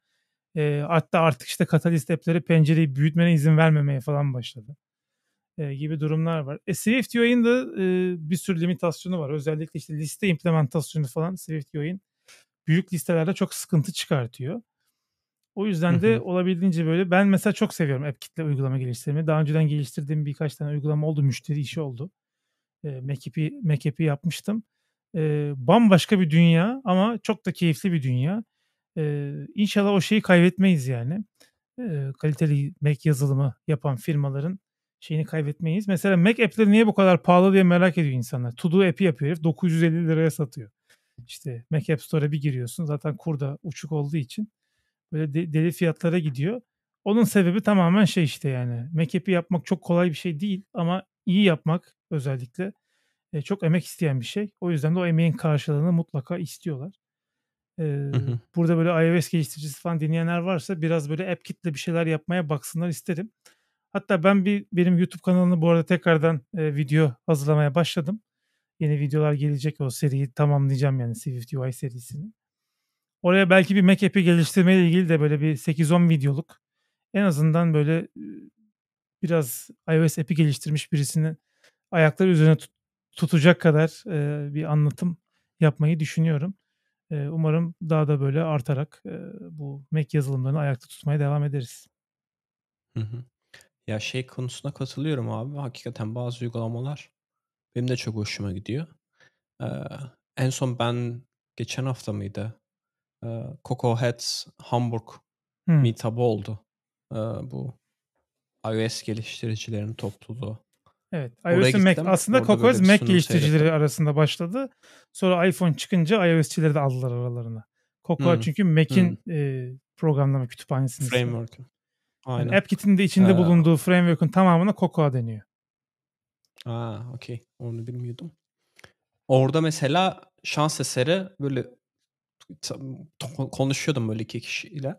E, hatta artık işte katalist app'leri pencereyi büyütmene izin vermemeye falan başladı. E, gibi durumlar var. E, Swift UI'nin de e, bir sürü limitasyonu var. Özellikle işte liste implementasyonu falan Swift UI'nin büyük listelerde çok sıkıntı çıkartıyor. O yüzden de olabildiğince böyle ben mesela çok seviyorum app kitle uygulama geliştirmeyi. Daha önceden geliştirdiğim birkaç tane uygulama oldu. Müşteri işi oldu e, Mekip'i Mekip'i yapmıştım. E, bambaşka bir dünya ama çok da keyifli bir dünya. E, inşallah o şeyi kaybetmeyiz yani. E, kaliteli Mac yazılımı yapan firmaların şeyini kaybetmeyiz. Mesela Mac app'leri niye bu kadar pahalı diye merak ediyor insanlar. To do app'i yapıyor herif 950 liraya satıyor. İşte Mac App Store'a bir giriyorsun zaten kur da uçuk olduğu için böyle deli fiyatlara gidiyor. Onun sebebi tamamen şey işte yani. Mac app'i yapmak çok kolay bir şey değil ama iyi yapmak özellikle e, çok emek isteyen bir şey. O yüzden de o emeğin karşılığını mutlaka istiyorlar. E, hı hı. burada böyle iOS geliştiricisi falan dinleyenler varsa biraz böyle App AppKit'le bir şeyler yapmaya baksınlar isterim. Hatta ben bir benim YouTube kanalını bu arada tekrardan e, video hazırlamaya başladım. Yeni videolar gelecek o seriyi tamamlayacağım yani Swift UI serisini. Oraya belki bir Mac app'i geliştirmeyle ilgili de böyle bir 8-10 videoluk en azından böyle biraz iOS app'i geliştirmiş birisinin ayakları üzerine tut, tutacak kadar e, bir anlatım yapmayı düşünüyorum. E, umarım daha da böyle artarak e, bu Mac yazılımlarını ayakta tutmaya devam ederiz. Hı hı. Ya şey konusuna katılıyorum abi. Hakikaten bazı uygulamalar benim de çok hoşuma gidiyor. Ee, en son ben geçen hafta mıydı? Ee, Coco Heads Hamburg hmm. meetup'ı oldu. Ee, bu iOS geliştiricilerin topluluğu. Evet. iOS Mac. Aslında Coco's Mac geliştiricileri seyrettim. arasında başladı. Sonra iPhone çıkınca iOS'çileri de aldılar aralarına. Cocoa hmm. çünkü Mac'in hmm. e, programlama kütüphanesini. Framework. Aynen. Yani AppKit'in de içinde ee... bulunduğu framework'ın tamamına Cocoa deniyor. Aa, okey. Onu bilmiyordum. Orada mesela şans eseri böyle konuşuyordum böyle iki kişiyle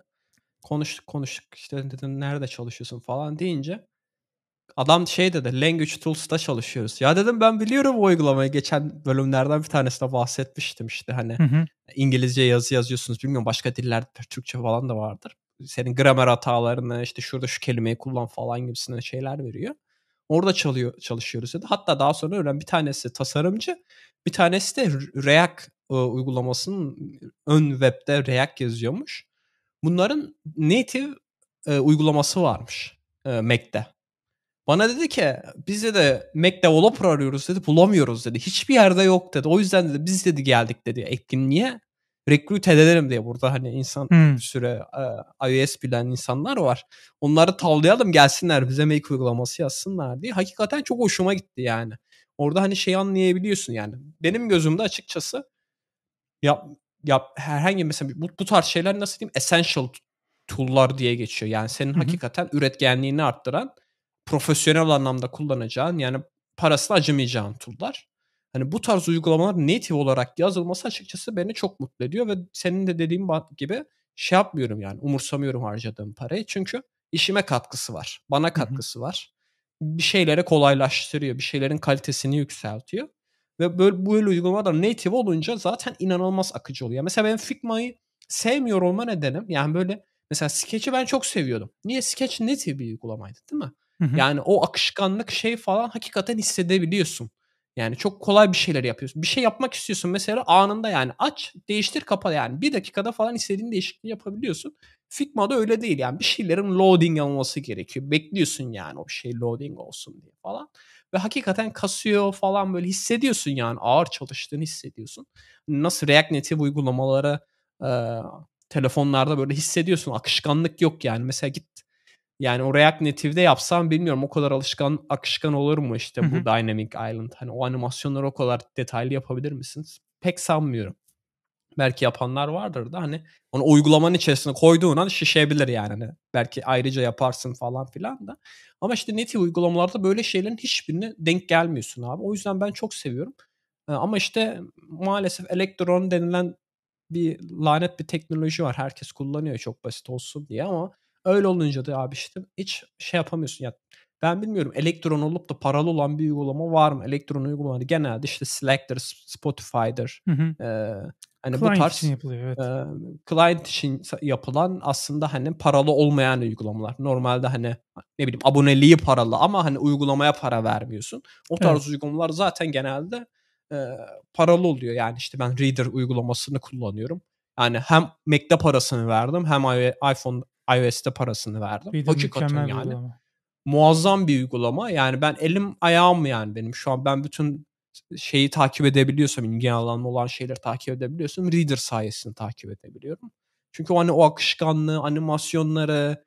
konuştuk konuştuk işte dedim nerede çalışıyorsun falan deyince adam şey dedi Language Tools'ta çalışıyoruz. Ya dedim ben biliyorum bu uygulamayı geçen bölümlerden bir tanesinde bahsetmiştim işte hani hı hı. İngilizce yazı yazıyorsunuz bilmiyorum başka dillerde Türkçe falan da vardır. Senin gramer hatalarını işte şurada şu kelimeyi kullan falan gibisinden şeyler veriyor. Orada çalıyor, çalışıyoruz dedi. Hatta daha sonra öğren bir tanesi tasarımcı, bir tanesi de React uygulamasının ön webde React yazıyormuş bunların native e, uygulaması varmış e, Mac'te. Bana dedi ki biz de Mac developer arıyoruz dedi bulamıyoruz dedi. Hiçbir yerde yok dedi. O yüzden dedi biz dedi geldik dedi etkinliğe. Recruit edelim diye burada hani insan hmm. bir süre e, iOS bilen insanlar var. Onları tavlayalım gelsinler bize Mac uygulaması yazsınlar diye. Hakikaten çok hoşuma gitti yani. Orada hani şey anlayabiliyorsun yani. Benim gözümde açıkçası ya ya herhangi mesela bu, bu tarz şeyler nasıl diyeyim essential tool'lar diye geçiyor. Yani senin Hı-hı. hakikaten üretkenliğini arttıran, profesyonel anlamda kullanacağın yani parasını acımayacağın tool'lar. Hani bu tarz uygulamalar native olarak yazılması açıkçası beni çok mutlu ediyor ve senin de dediğin gibi şey yapmıyorum yani umursamıyorum harcadığım parayı çünkü işime katkısı var. Bana katkısı Hı-hı. var. Bir şeyleri kolaylaştırıyor, bir şeylerin kalitesini yükseltiyor. Ve böyle, böyle uygulamalar native olunca zaten inanılmaz akıcı oluyor. Mesela ben Figma'yı sevmiyor olma nedenim yani böyle mesela Sketch'i ben çok seviyordum. Niye? Sketch native bir uygulamaydı değil mi? Hı hı. Yani o akışkanlık şey falan hakikaten hissedebiliyorsun. Yani çok kolay bir şeyler yapıyorsun. Bir şey yapmak istiyorsun mesela anında yani aç, değiştir, kapa yani bir dakikada falan istediğin değişikliği yapabiliyorsun. Figma'da öyle değil yani bir şeylerin loading olması gerekiyor. Bekliyorsun yani o şey loading olsun diye falan. Ve hakikaten kasıyor falan böyle hissediyorsun yani ağır çalıştığını hissediyorsun. Nasıl React Native uygulamalara e, telefonlarda böyle hissediyorsun akışkanlık yok yani. Mesela git yani o React Native'de yapsam bilmiyorum o kadar alışkan akışkan olur mu işte bu Dynamic Island. Hani o animasyonları o kadar detaylı yapabilir misiniz? Pek sanmıyorum belki yapanlar vardır da hani onu uygulamanın içerisine koyduğun an şişebilir yani. Hani belki ayrıca yaparsın falan filan da. Ama işte native uygulamalarda böyle şeylerin hiçbirine denk gelmiyorsun abi. O yüzden ben çok seviyorum. Ama işte maalesef elektron denilen bir lanet bir teknoloji var. Herkes kullanıyor çok basit olsun diye ama öyle olunca da abi işte hiç şey yapamıyorsun. yani ben bilmiyorum elektron olup da paralı olan bir uygulama var mı? Elektron uygulamaları genelde işte Slack'tır, Spotify'dır. Hı hı. Ee, hani client bu tarz için yapılıyor, evet. e, client için yapılan aslında hani paralı olmayan uygulamalar. Normalde hani ne bileyim aboneliği paralı ama hani uygulamaya para vermiyorsun. O tarz evet. uygulamalar zaten genelde e, paralı oluyor. Yani işte ben Reader uygulamasını kullanıyorum. Yani hem Mac'te parasını verdim hem iPhone iOS'te parasını verdim. Reader Hakikaten yani. Uygulama muazzam bir uygulama. Yani ben elim ayağım yani benim şu an ben bütün şeyi takip edebiliyorsam ilgi alanı olan şeyleri takip edebiliyorsam Reader sayesinde takip edebiliyorum. Çünkü o hani o akışkanlığı, animasyonları,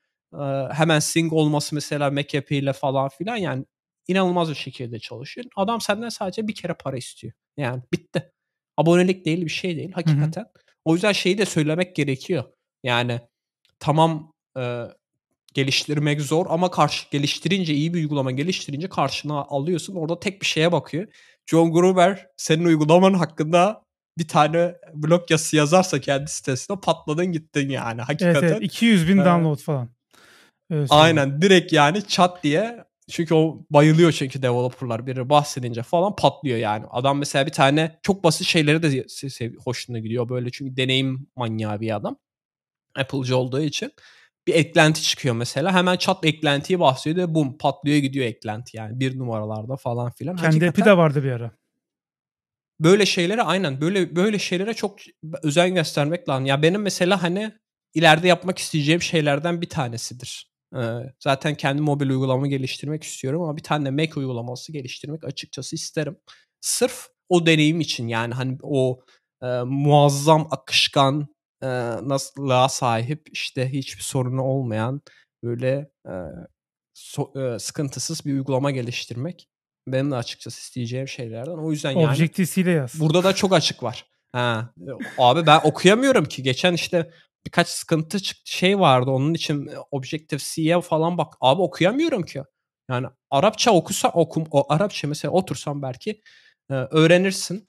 hemen sync olması mesela Mac API ile falan filan yani inanılmaz bir şekilde çalışıyor. Adam senden sadece bir kere para istiyor. Yani bitti. Abonelik değil bir şey değil hakikaten. Hı hı. O yüzden şeyi de söylemek gerekiyor. Yani tamam geliştirmek zor ama karşı geliştirince iyi bir uygulama geliştirince karşına alıyorsun. Orada tek bir şeye bakıyor. John Gruber senin uygulamanın hakkında bir tane blog yazısı yazarsa kendi sitesine patladın gittin yani hakikaten. Evet, evet 200 bin ee, download falan. Öyle aynen direkt yani chat diye çünkü o bayılıyor çünkü developerlar biri bahsedince falan patlıyor yani. Adam mesela bir tane çok basit şeyleri de hoşuna gidiyor böyle çünkü deneyim manyağı bir adam. Apple'cı olduğu için bir eklenti çıkıyor mesela. Hemen çat eklentiyi bahsediyor ve bum patlıyor gidiyor eklenti yani bir numaralarda falan filan. Kendi Hakikaten, epi de vardı bir ara. Böyle şeylere aynen böyle böyle şeylere çok özen göstermek lazım. Ya benim mesela hani ileride yapmak isteyeceğim şeylerden bir tanesidir. Ee, zaten kendi mobil uygulamamı geliştirmek istiyorum ama bir tane Mac uygulaması geliştirmek açıkçası isterim. Sırf o deneyim için yani hani o e, muazzam akışkan e, nasıllığa sahip işte hiçbir sorunu olmayan böyle e, so, e, sıkıntısız bir uygulama geliştirmek benim de açıkçası isteyeceğim şeylerden. O yüzden yani Objective-C'yle yaz. Burada da çok açık var. Ha, e, abi ben okuyamıyorum ki. Geçen işte birkaç sıkıntı çıktı şey vardı onun için e, Objective-C'ye falan bak. Abi okuyamıyorum ki. Yani Arapça okusa okum o Arapça mesela otursam belki e, öğrenirsin.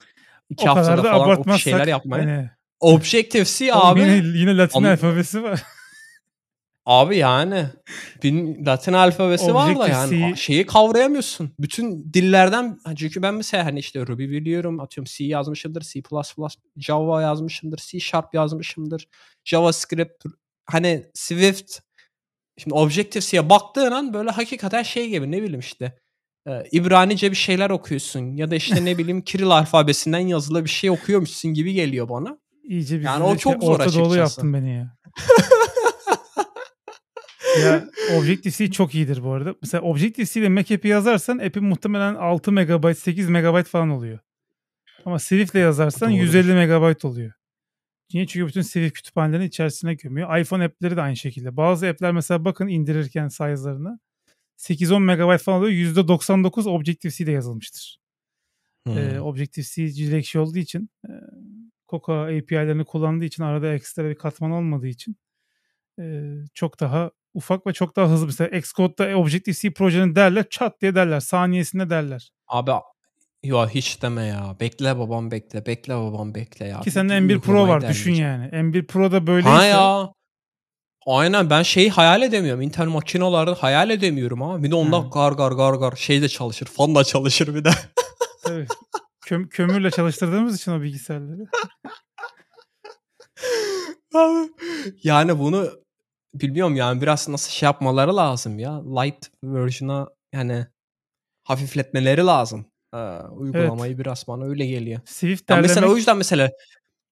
İki o haftada kadar da falan şeyler yapmayı. Hani Objective-C abi. Yine, yine Latin Am- alfabesi var. Abi yani bin Latin alfabesi var da yani şeyi kavrayamıyorsun. Bütün dillerden çünkü ben mesela hani işte Ruby biliyorum atıyorum C yazmışımdır, C++, Java yazmışımdır, C Sharp yazmışımdır, JavaScript, hani Swift. Şimdi Objective-C'ye baktığın an böyle hakikaten şey gibi ne bileyim işte e, İbranice bir şeyler okuyorsun ya da işte ne bileyim Kiril alfabesinden yazılı bir şey okuyormuşsun gibi geliyor bana. İyice bir yani o çok zor Orta Doğulu yaptın beni ya. ya Objective-C çok iyidir bu arada. Mesela Objective-C ile Mac app'i yazarsan app'in muhtemelen 6 MB, 8 MB falan oluyor. Ama Swift'le yazarsan Doğru. 150 MB oluyor. Niye? Çünkü bütün Swift kütüphanelerini içerisine gömüyor. iPhone app'leri de aynı şekilde. Bazı app'ler mesela bakın indirirken size'larını 8-10 MB falan oluyor. %99 Objective-C ile yazılmıştır. Hmm. Ee, Objective-C dilekçi olduğu için e, Coca API'lerini kullandığı için arada ekstra bir katman olmadığı için e, çok daha ufak ve çok daha hızlı. Mesela Xcode'da Objective-C projenin derler çat diye derler. Saniyesinde derler. Abi ya hiç deme ya. Bekle babam bekle. Bekle babam bekle ya. Ki sende M1 Pro var düşün yani. M1 Pro da böyleyse. Ha ya. Aynen ben şeyi hayal edemiyorum. Intel makinaları hayal edemiyorum ha. Bir de onda gar gar gar gar şey de çalışır. Fan da çalışır bir de. Tabii. Köm kömürle çalıştırdığımız için o bilgisayarları. yani bunu bilmiyorum yani biraz nasıl şey yapmaları lazım ya. Light version'a yani hafifletmeleri lazım. Ee, uygulamayı evet. biraz bana öyle geliyor. Swift yani derlemek... mesela o yüzden mesela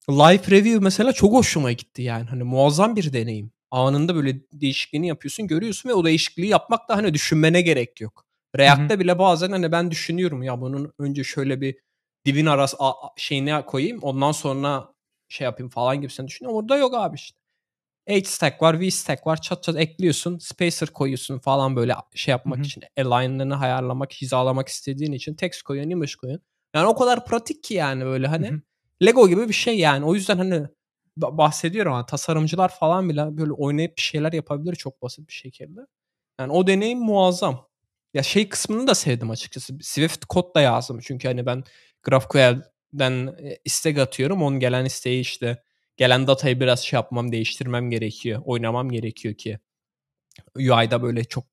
live review mesela çok hoşuma gitti yani. Hani muazzam bir deneyim. Anında böyle değişikliğini yapıyorsun, görüyorsun ve o değişikliği yapmak da hani düşünmene gerek yok. React'te bile bazen hani ben düşünüyorum ya bunun önce şöyle bir dibin aras a, şeyine koyayım ondan sonra şey yapayım falan gibi sen düşünüyorum. Orada yok abi işte. H-stack var, V-stack var. Çat çat ekliyorsun. Spacer koyuyorsun falan böyle şey yapmak Hı-hı. için. Align'larını ayarlamak, hizalamak istediğin için. Text koyuyorsun, image koyuyorsun. Yani o kadar pratik ki yani böyle hani. Hı-hı. Lego gibi bir şey yani. O yüzden hani bahsediyorum hani tasarımcılar falan bile böyle oynayıp bir şeyler yapabilir çok basit bir şekilde. Yani o deneyim muazzam. Ya şey kısmını da sevdim açıkçası. Swift kod da yazdım çünkü hani ben GraphQL'den e, istek atıyorum. Onun gelen isteği işte gelen datayı biraz şey yapmam, değiştirmem gerekiyor. Oynamam gerekiyor ki UI'da böyle çok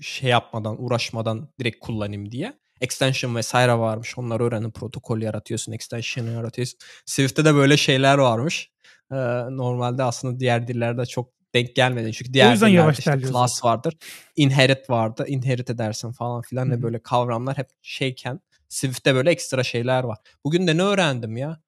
şey yapmadan, uğraşmadan direkt kullanayım diye. Extension vesaire varmış. Onları öğrenin. Protokol yaratıyorsun, extension yaratıyorsun. Swift'te de böyle şeyler varmış. Ee, normalde aslında diğer dillerde çok denk gelmedi. Çünkü diğer dillerde işte class vardır. Inherit vardı. Inherit edersin falan filan. Ne böyle kavramlar hep şeyken Swift'te böyle ekstra şeyler var. Bugün de ne öğrendim ya?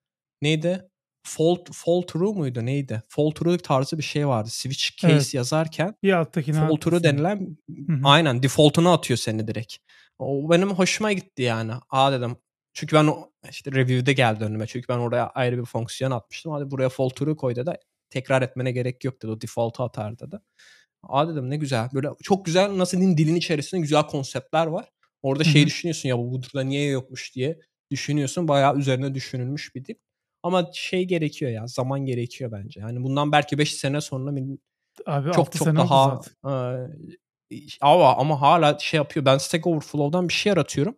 Neydi? Fall, fall True muydu neydi? Fall True tarzı bir şey vardı. Switch case evet. yazarken bir alttakini Fall True denilen Hı-hı. aynen default'una atıyor seni direkt. O benim hoşuma gitti yani. Aa dedim. Çünkü ben işte review'de geldi önüme. Çünkü ben oraya ayrı bir fonksiyon atmıştım. Hadi buraya Fall True koy dedi. Tekrar etmene gerek yok dedi. O default'u atar dedi. Aa dedim ne güzel. Böyle çok güzel nasıl diyeyim dilin içerisinde güzel konseptler var. Orada şey düşünüyorsun ya bu Woodruff'da niye yokmuş diye düşünüyorsun. Bayağı üzerine düşünülmüş bir dip. Ama şey gerekiyor ya zaman gerekiyor bence. Yani bundan belki 5 sene sonra Abi çok çok daha ama ama hala şey yapıyor. Ben Stack Overflow'dan bir şey yaratıyorum.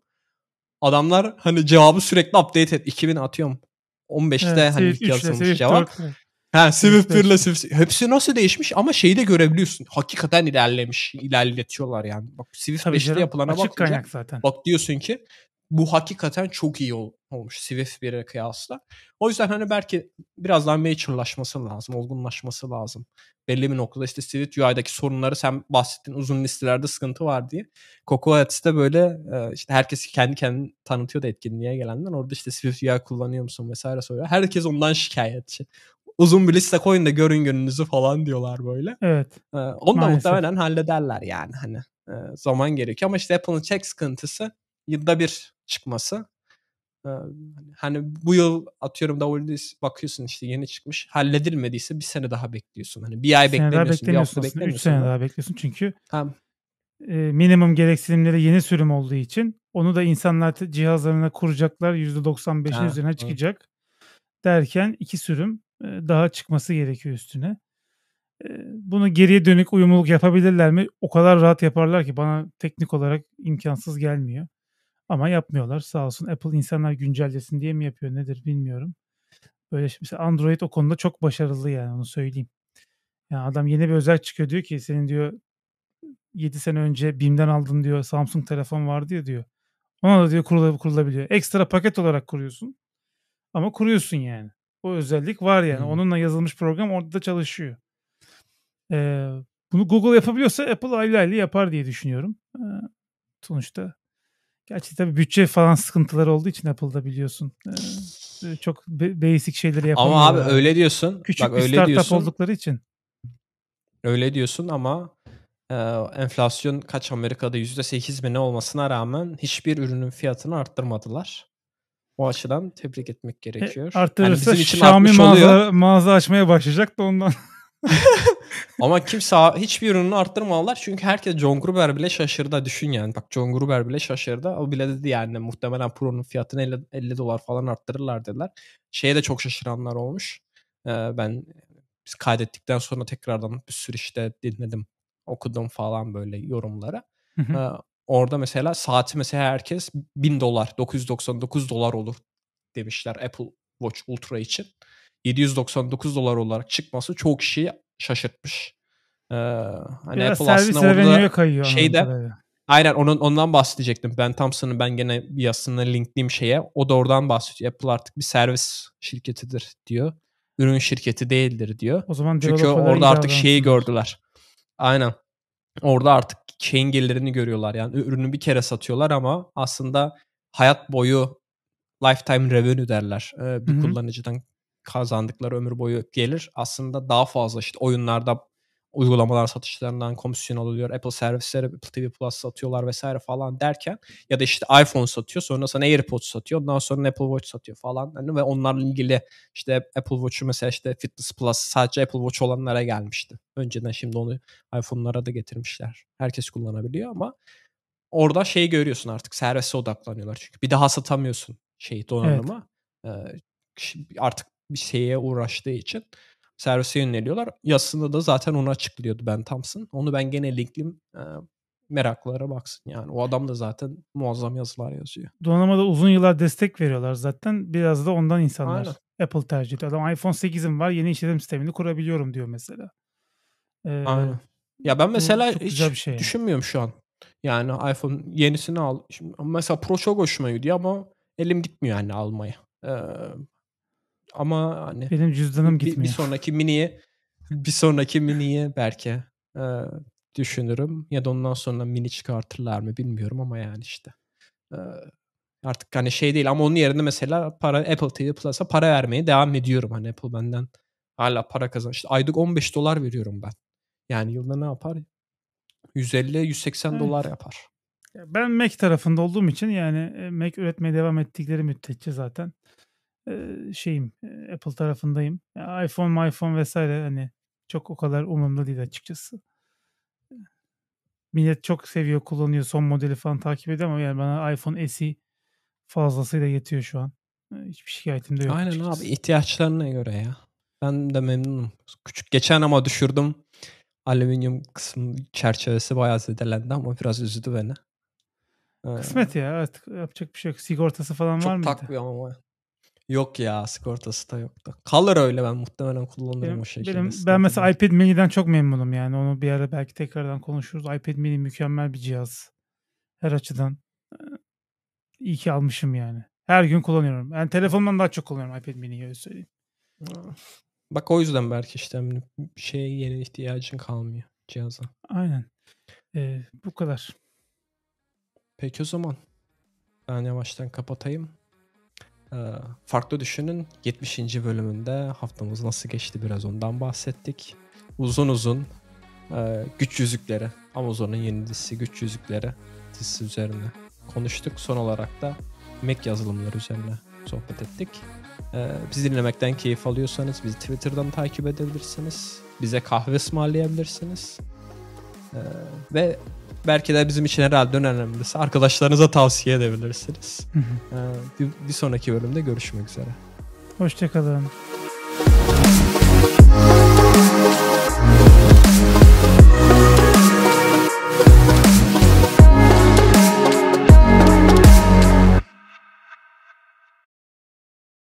Adamlar hani cevabı sürekli update et. 2000 atıyorum. 15'te evet, hani ilk yazılmış cevap. 4. Ha Swifter'la Swift. Hepsi nasıl değişmiş ama şeyi de görebiliyorsun. Hakikaten ilerlemiş. ilerletiyorlar yani. Bak Swift Tabii 5'te yapılana açık bakınca. kaynak zaten. Bak diyorsun ki bu hakikaten çok iyi olmuş Swift 1'e kıyasla. O yüzden hani belki biraz daha mature'laşması lazım, olgunlaşması lazım. Belli bir noktada işte Swift UI'daki sorunları sen bahsettin uzun listelerde sıkıntı var diye. de böyle e, işte herkes kendi kendini tanıtıyor da etkinliğe gelenden. Orada işte Swift UI kullanıyor musun vesaire soruyor. Herkes ondan şikayetçi uzun bir liste koyun da görün gönlünüzü falan diyorlar böyle. Evet. Ee, onu Maalesef. da muhtemelen hallederler yani hani e, zaman gerekiyor. Ama işte Apple'ın çek sıkıntısı yılda bir çıkması. Ee, hani bu yıl atıyorum WDS bakıyorsun işte yeni çıkmış. Halledilmediyse bir sene daha bekliyorsun. Hani bir ay bir beklemiyorsun, beklemiyorsun, bir hafta beklemiyorsun. 3 sene daha bekliyorsun çünkü tamam. e, minimum gereksinimleri yeni sürüm olduğu için onu da insanlar cihazlarına kuracaklar %95'in üzerine çıkacak. Evet. Derken iki sürüm daha çıkması gerekiyor üstüne. Bunu geriye dönük uyumluluk yapabilirler mi? O kadar rahat yaparlar ki bana teknik olarak imkansız gelmiyor. Ama yapmıyorlar sağ olsun. Apple insanlar güncellesin diye mi yapıyor nedir bilmiyorum. Böyle şimdi Android o konuda çok başarılı yani onu söyleyeyim. Yani adam yeni bir özel çıkıyor diyor ki senin diyor 7 sene önce BİM'den aldın diyor Samsung telefon vardı ya diyor. Ona da diyor kurulabiliyor. Ekstra paket olarak kuruyorsun. Ama kuruyorsun yani o özellik var yani. Hmm. Onunla yazılmış program orada da çalışıyor. Ee, bunu Google yapabiliyorsa Apple aylarla yapar diye düşünüyorum. Ee, sonuçta. Gerçi tabii bütçe falan sıkıntıları olduğu için Apple'da biliyorsun. Ee, çok basic şeyleri yapamıyor. Ama abi öyle diyorsun. Küçük Bak, bir öyle startup diyorsun. oldukları için. Öyle diyorsun ama e, enflasyon kaç Amerika'da %8 mi ne olmasına rağmen hiçbir ürünün fiyatını arttırmadılar. O açıdan tebrik etmek gerekiyor. E, arttırırsa yani için Xiaomi mağaza, mağaza açmaya başlayacak da ondan. Ama kimse hiçbir ürünü arttırmadılar. Çünkü herkes John Gruber bile şaşırdı. Düşün yani. Bak John Gruber bile şaşırdı. O bile dedi yani muhtemelen Pro'nun fiyatını 50, 50 dolar falan arttırırlar dediler. Şeye de çok şaşıranlar olmuş. Ee, ben biz kaydettikten sonra tekrardan bir sürü işte dinledim. Okudum falan böyle yorumlara. Hı ee, Orada mesela saati mesela herkes 1000 dolar, 999 dolar olur demişler Apple Watch Ultra için. 799 dolar olarak çıkması çok kişiyi şaşırtmış. Ee, hani Biraz Apple servis aslında orada şeyde aynen onun, ondan bahsedecektim. Ben Thompson'ın ben gene yazısını linkleyeyim şeye. O da oradan bahsediyor. Apple artık bir servis şirketidir diyor. Ürün şirketi değildir diyor. O zaman Çünkü orada artık şeyi gördüler. Aynen. Orada artık çengelerini görüyorlar. Yani ürünü bir kere satıyorlar ama aslında hayat boyu lifetime revenue derler. Ee, bir Hı-hı. kullanıcıdan kazandıkları ömür boyu gelir. Aslında daha fazla işte oyunlarda uygulamalar satışlarından komisyon alıyor. Apple servisleri Apple TV Plus satıyorlar vesaire falan derken ya da işte iPhone satıyor sonra sana AirPods satıyor ondan sonra Apple Watch satıyor falan hani ve onlarla ilgili işte Apple Watch'u mesela işte Fitness Plus sadece Apple Watch olanlara gelmişti. Önceden şimdi onu iPhone'lara da getirmişler. Herkes kullanabiliyor ama orada şeyi görüyorsun artık servise odaklanıyorlar çünkü bir daha satamıyorsun şeyi donanımı. Evet. Ee, artık bir şeye uğraştığı için servise yöneliyorlar. Yazısında da zaten onu açıklıyordu Ben Thompson. Onu ben gene linklim. E, meraklara baksın yani. O adam da zaten muazzam yazılar yazıyor. Donanıma da uzun yıllar destek veriyorlar zaten. Biraz da ondan insanlar Aynen. Apple tercih ediyor. Adam iPhone 8'im var yeni işletim sistemini kurabiliyorum diyor mesela. Ee, Aynen. Ya ben mesela hiç bir şey yani. düşünmüyorum şu an. Yani iPhone yenisini al. Şimdi mesela Pro çok hoşuma gidiyor ama elim gitmiyor yani almaya. Ee, ama hani benim cüzdanım gitmiyor. Bir sonraki miniye bir sonraki miniye belki e, düşünürüm ya da ondan sonra mini çıkartırlar mı bilmiyorum ama yani işte. E, artık hani şey değil ama onun yerine mesela para Apple TV Plus'a para vermeye devam ediyorum hani Apple benden hala para kazan. İşte aylık 15 dolar veriyorum ben. Yani yılda ne yapar? 150-180 evet. dolar yapar. Ben Mac tarafında olduğum için yani e, Mac üretmeye devam ettikleri müddetçe zaten şeyim Apple tarafındayım. iPhone, iPhone vesaire hani çok o kadar umurumda değil açıkçası. Millet çok seviyor, kullanıyor, son modeli falan takip ediyor ama yani bana iPhone SE fazlasıyla yetiyor şu an. Hiçbir şikayetim de yok. Aynen açıkçası. abi ihtiyaçlarına göre ya. Ben de memnunum. Küçük geçen ama düşürdüm. Alüminyum kısmı çerçevesi bayağı zedelendi ama biraz üzdü beni. Kısmet ya artık yapacak bir şey yok. Sigortası falan Çok var mıydı? Çok takviye ama. Yok ya sigortası da yok da. Kalır öyle ben muhtemelen kullanırım benim, o şekilde. Benim, ben mesela iPad mini'den çok memnunum yani. Onu bir ara belki tekrardan konuşuruz. iPad mini mükemmel bir cihaz. Her açıdan. E, iyi ki almışım yani. Her gün kullanıyorum. Ben yani telefondan daha çok kullanıyorum iPad mini'yi öyle söyleyeyim. Bak o yüzden belki işte hani şeye yeni ihtiyacın kalmıyor cihaza. Aynen. Ee, bu kadar. Peki o zaman ben yavaştan kapatayım. Ee, Farklı Düşün'ün 70. bölümünde haftamız nasıl geçti biraz ondan bahsettik. Uzun uzun e, güç yüzükleri, Amazon'un yeni dizisi güç yüzükleri dizisi üzerine konuştuk. Son olarak da Mac yazılımları üzerine sohbet ettik. Ee, bizi dinlemekten keyif alıyorsanız bizi Twitter'dan takip edebilirsiniz. Bize kahve ısmarlayabilirsiniz. Ee, ve belki de bizim için herhalde en önemlisi arkadaşlarınıza tavsiye edebilirsiniz. Ee, bir, bir sonraki bölümde görüşmek üzere. Hoşçakalın.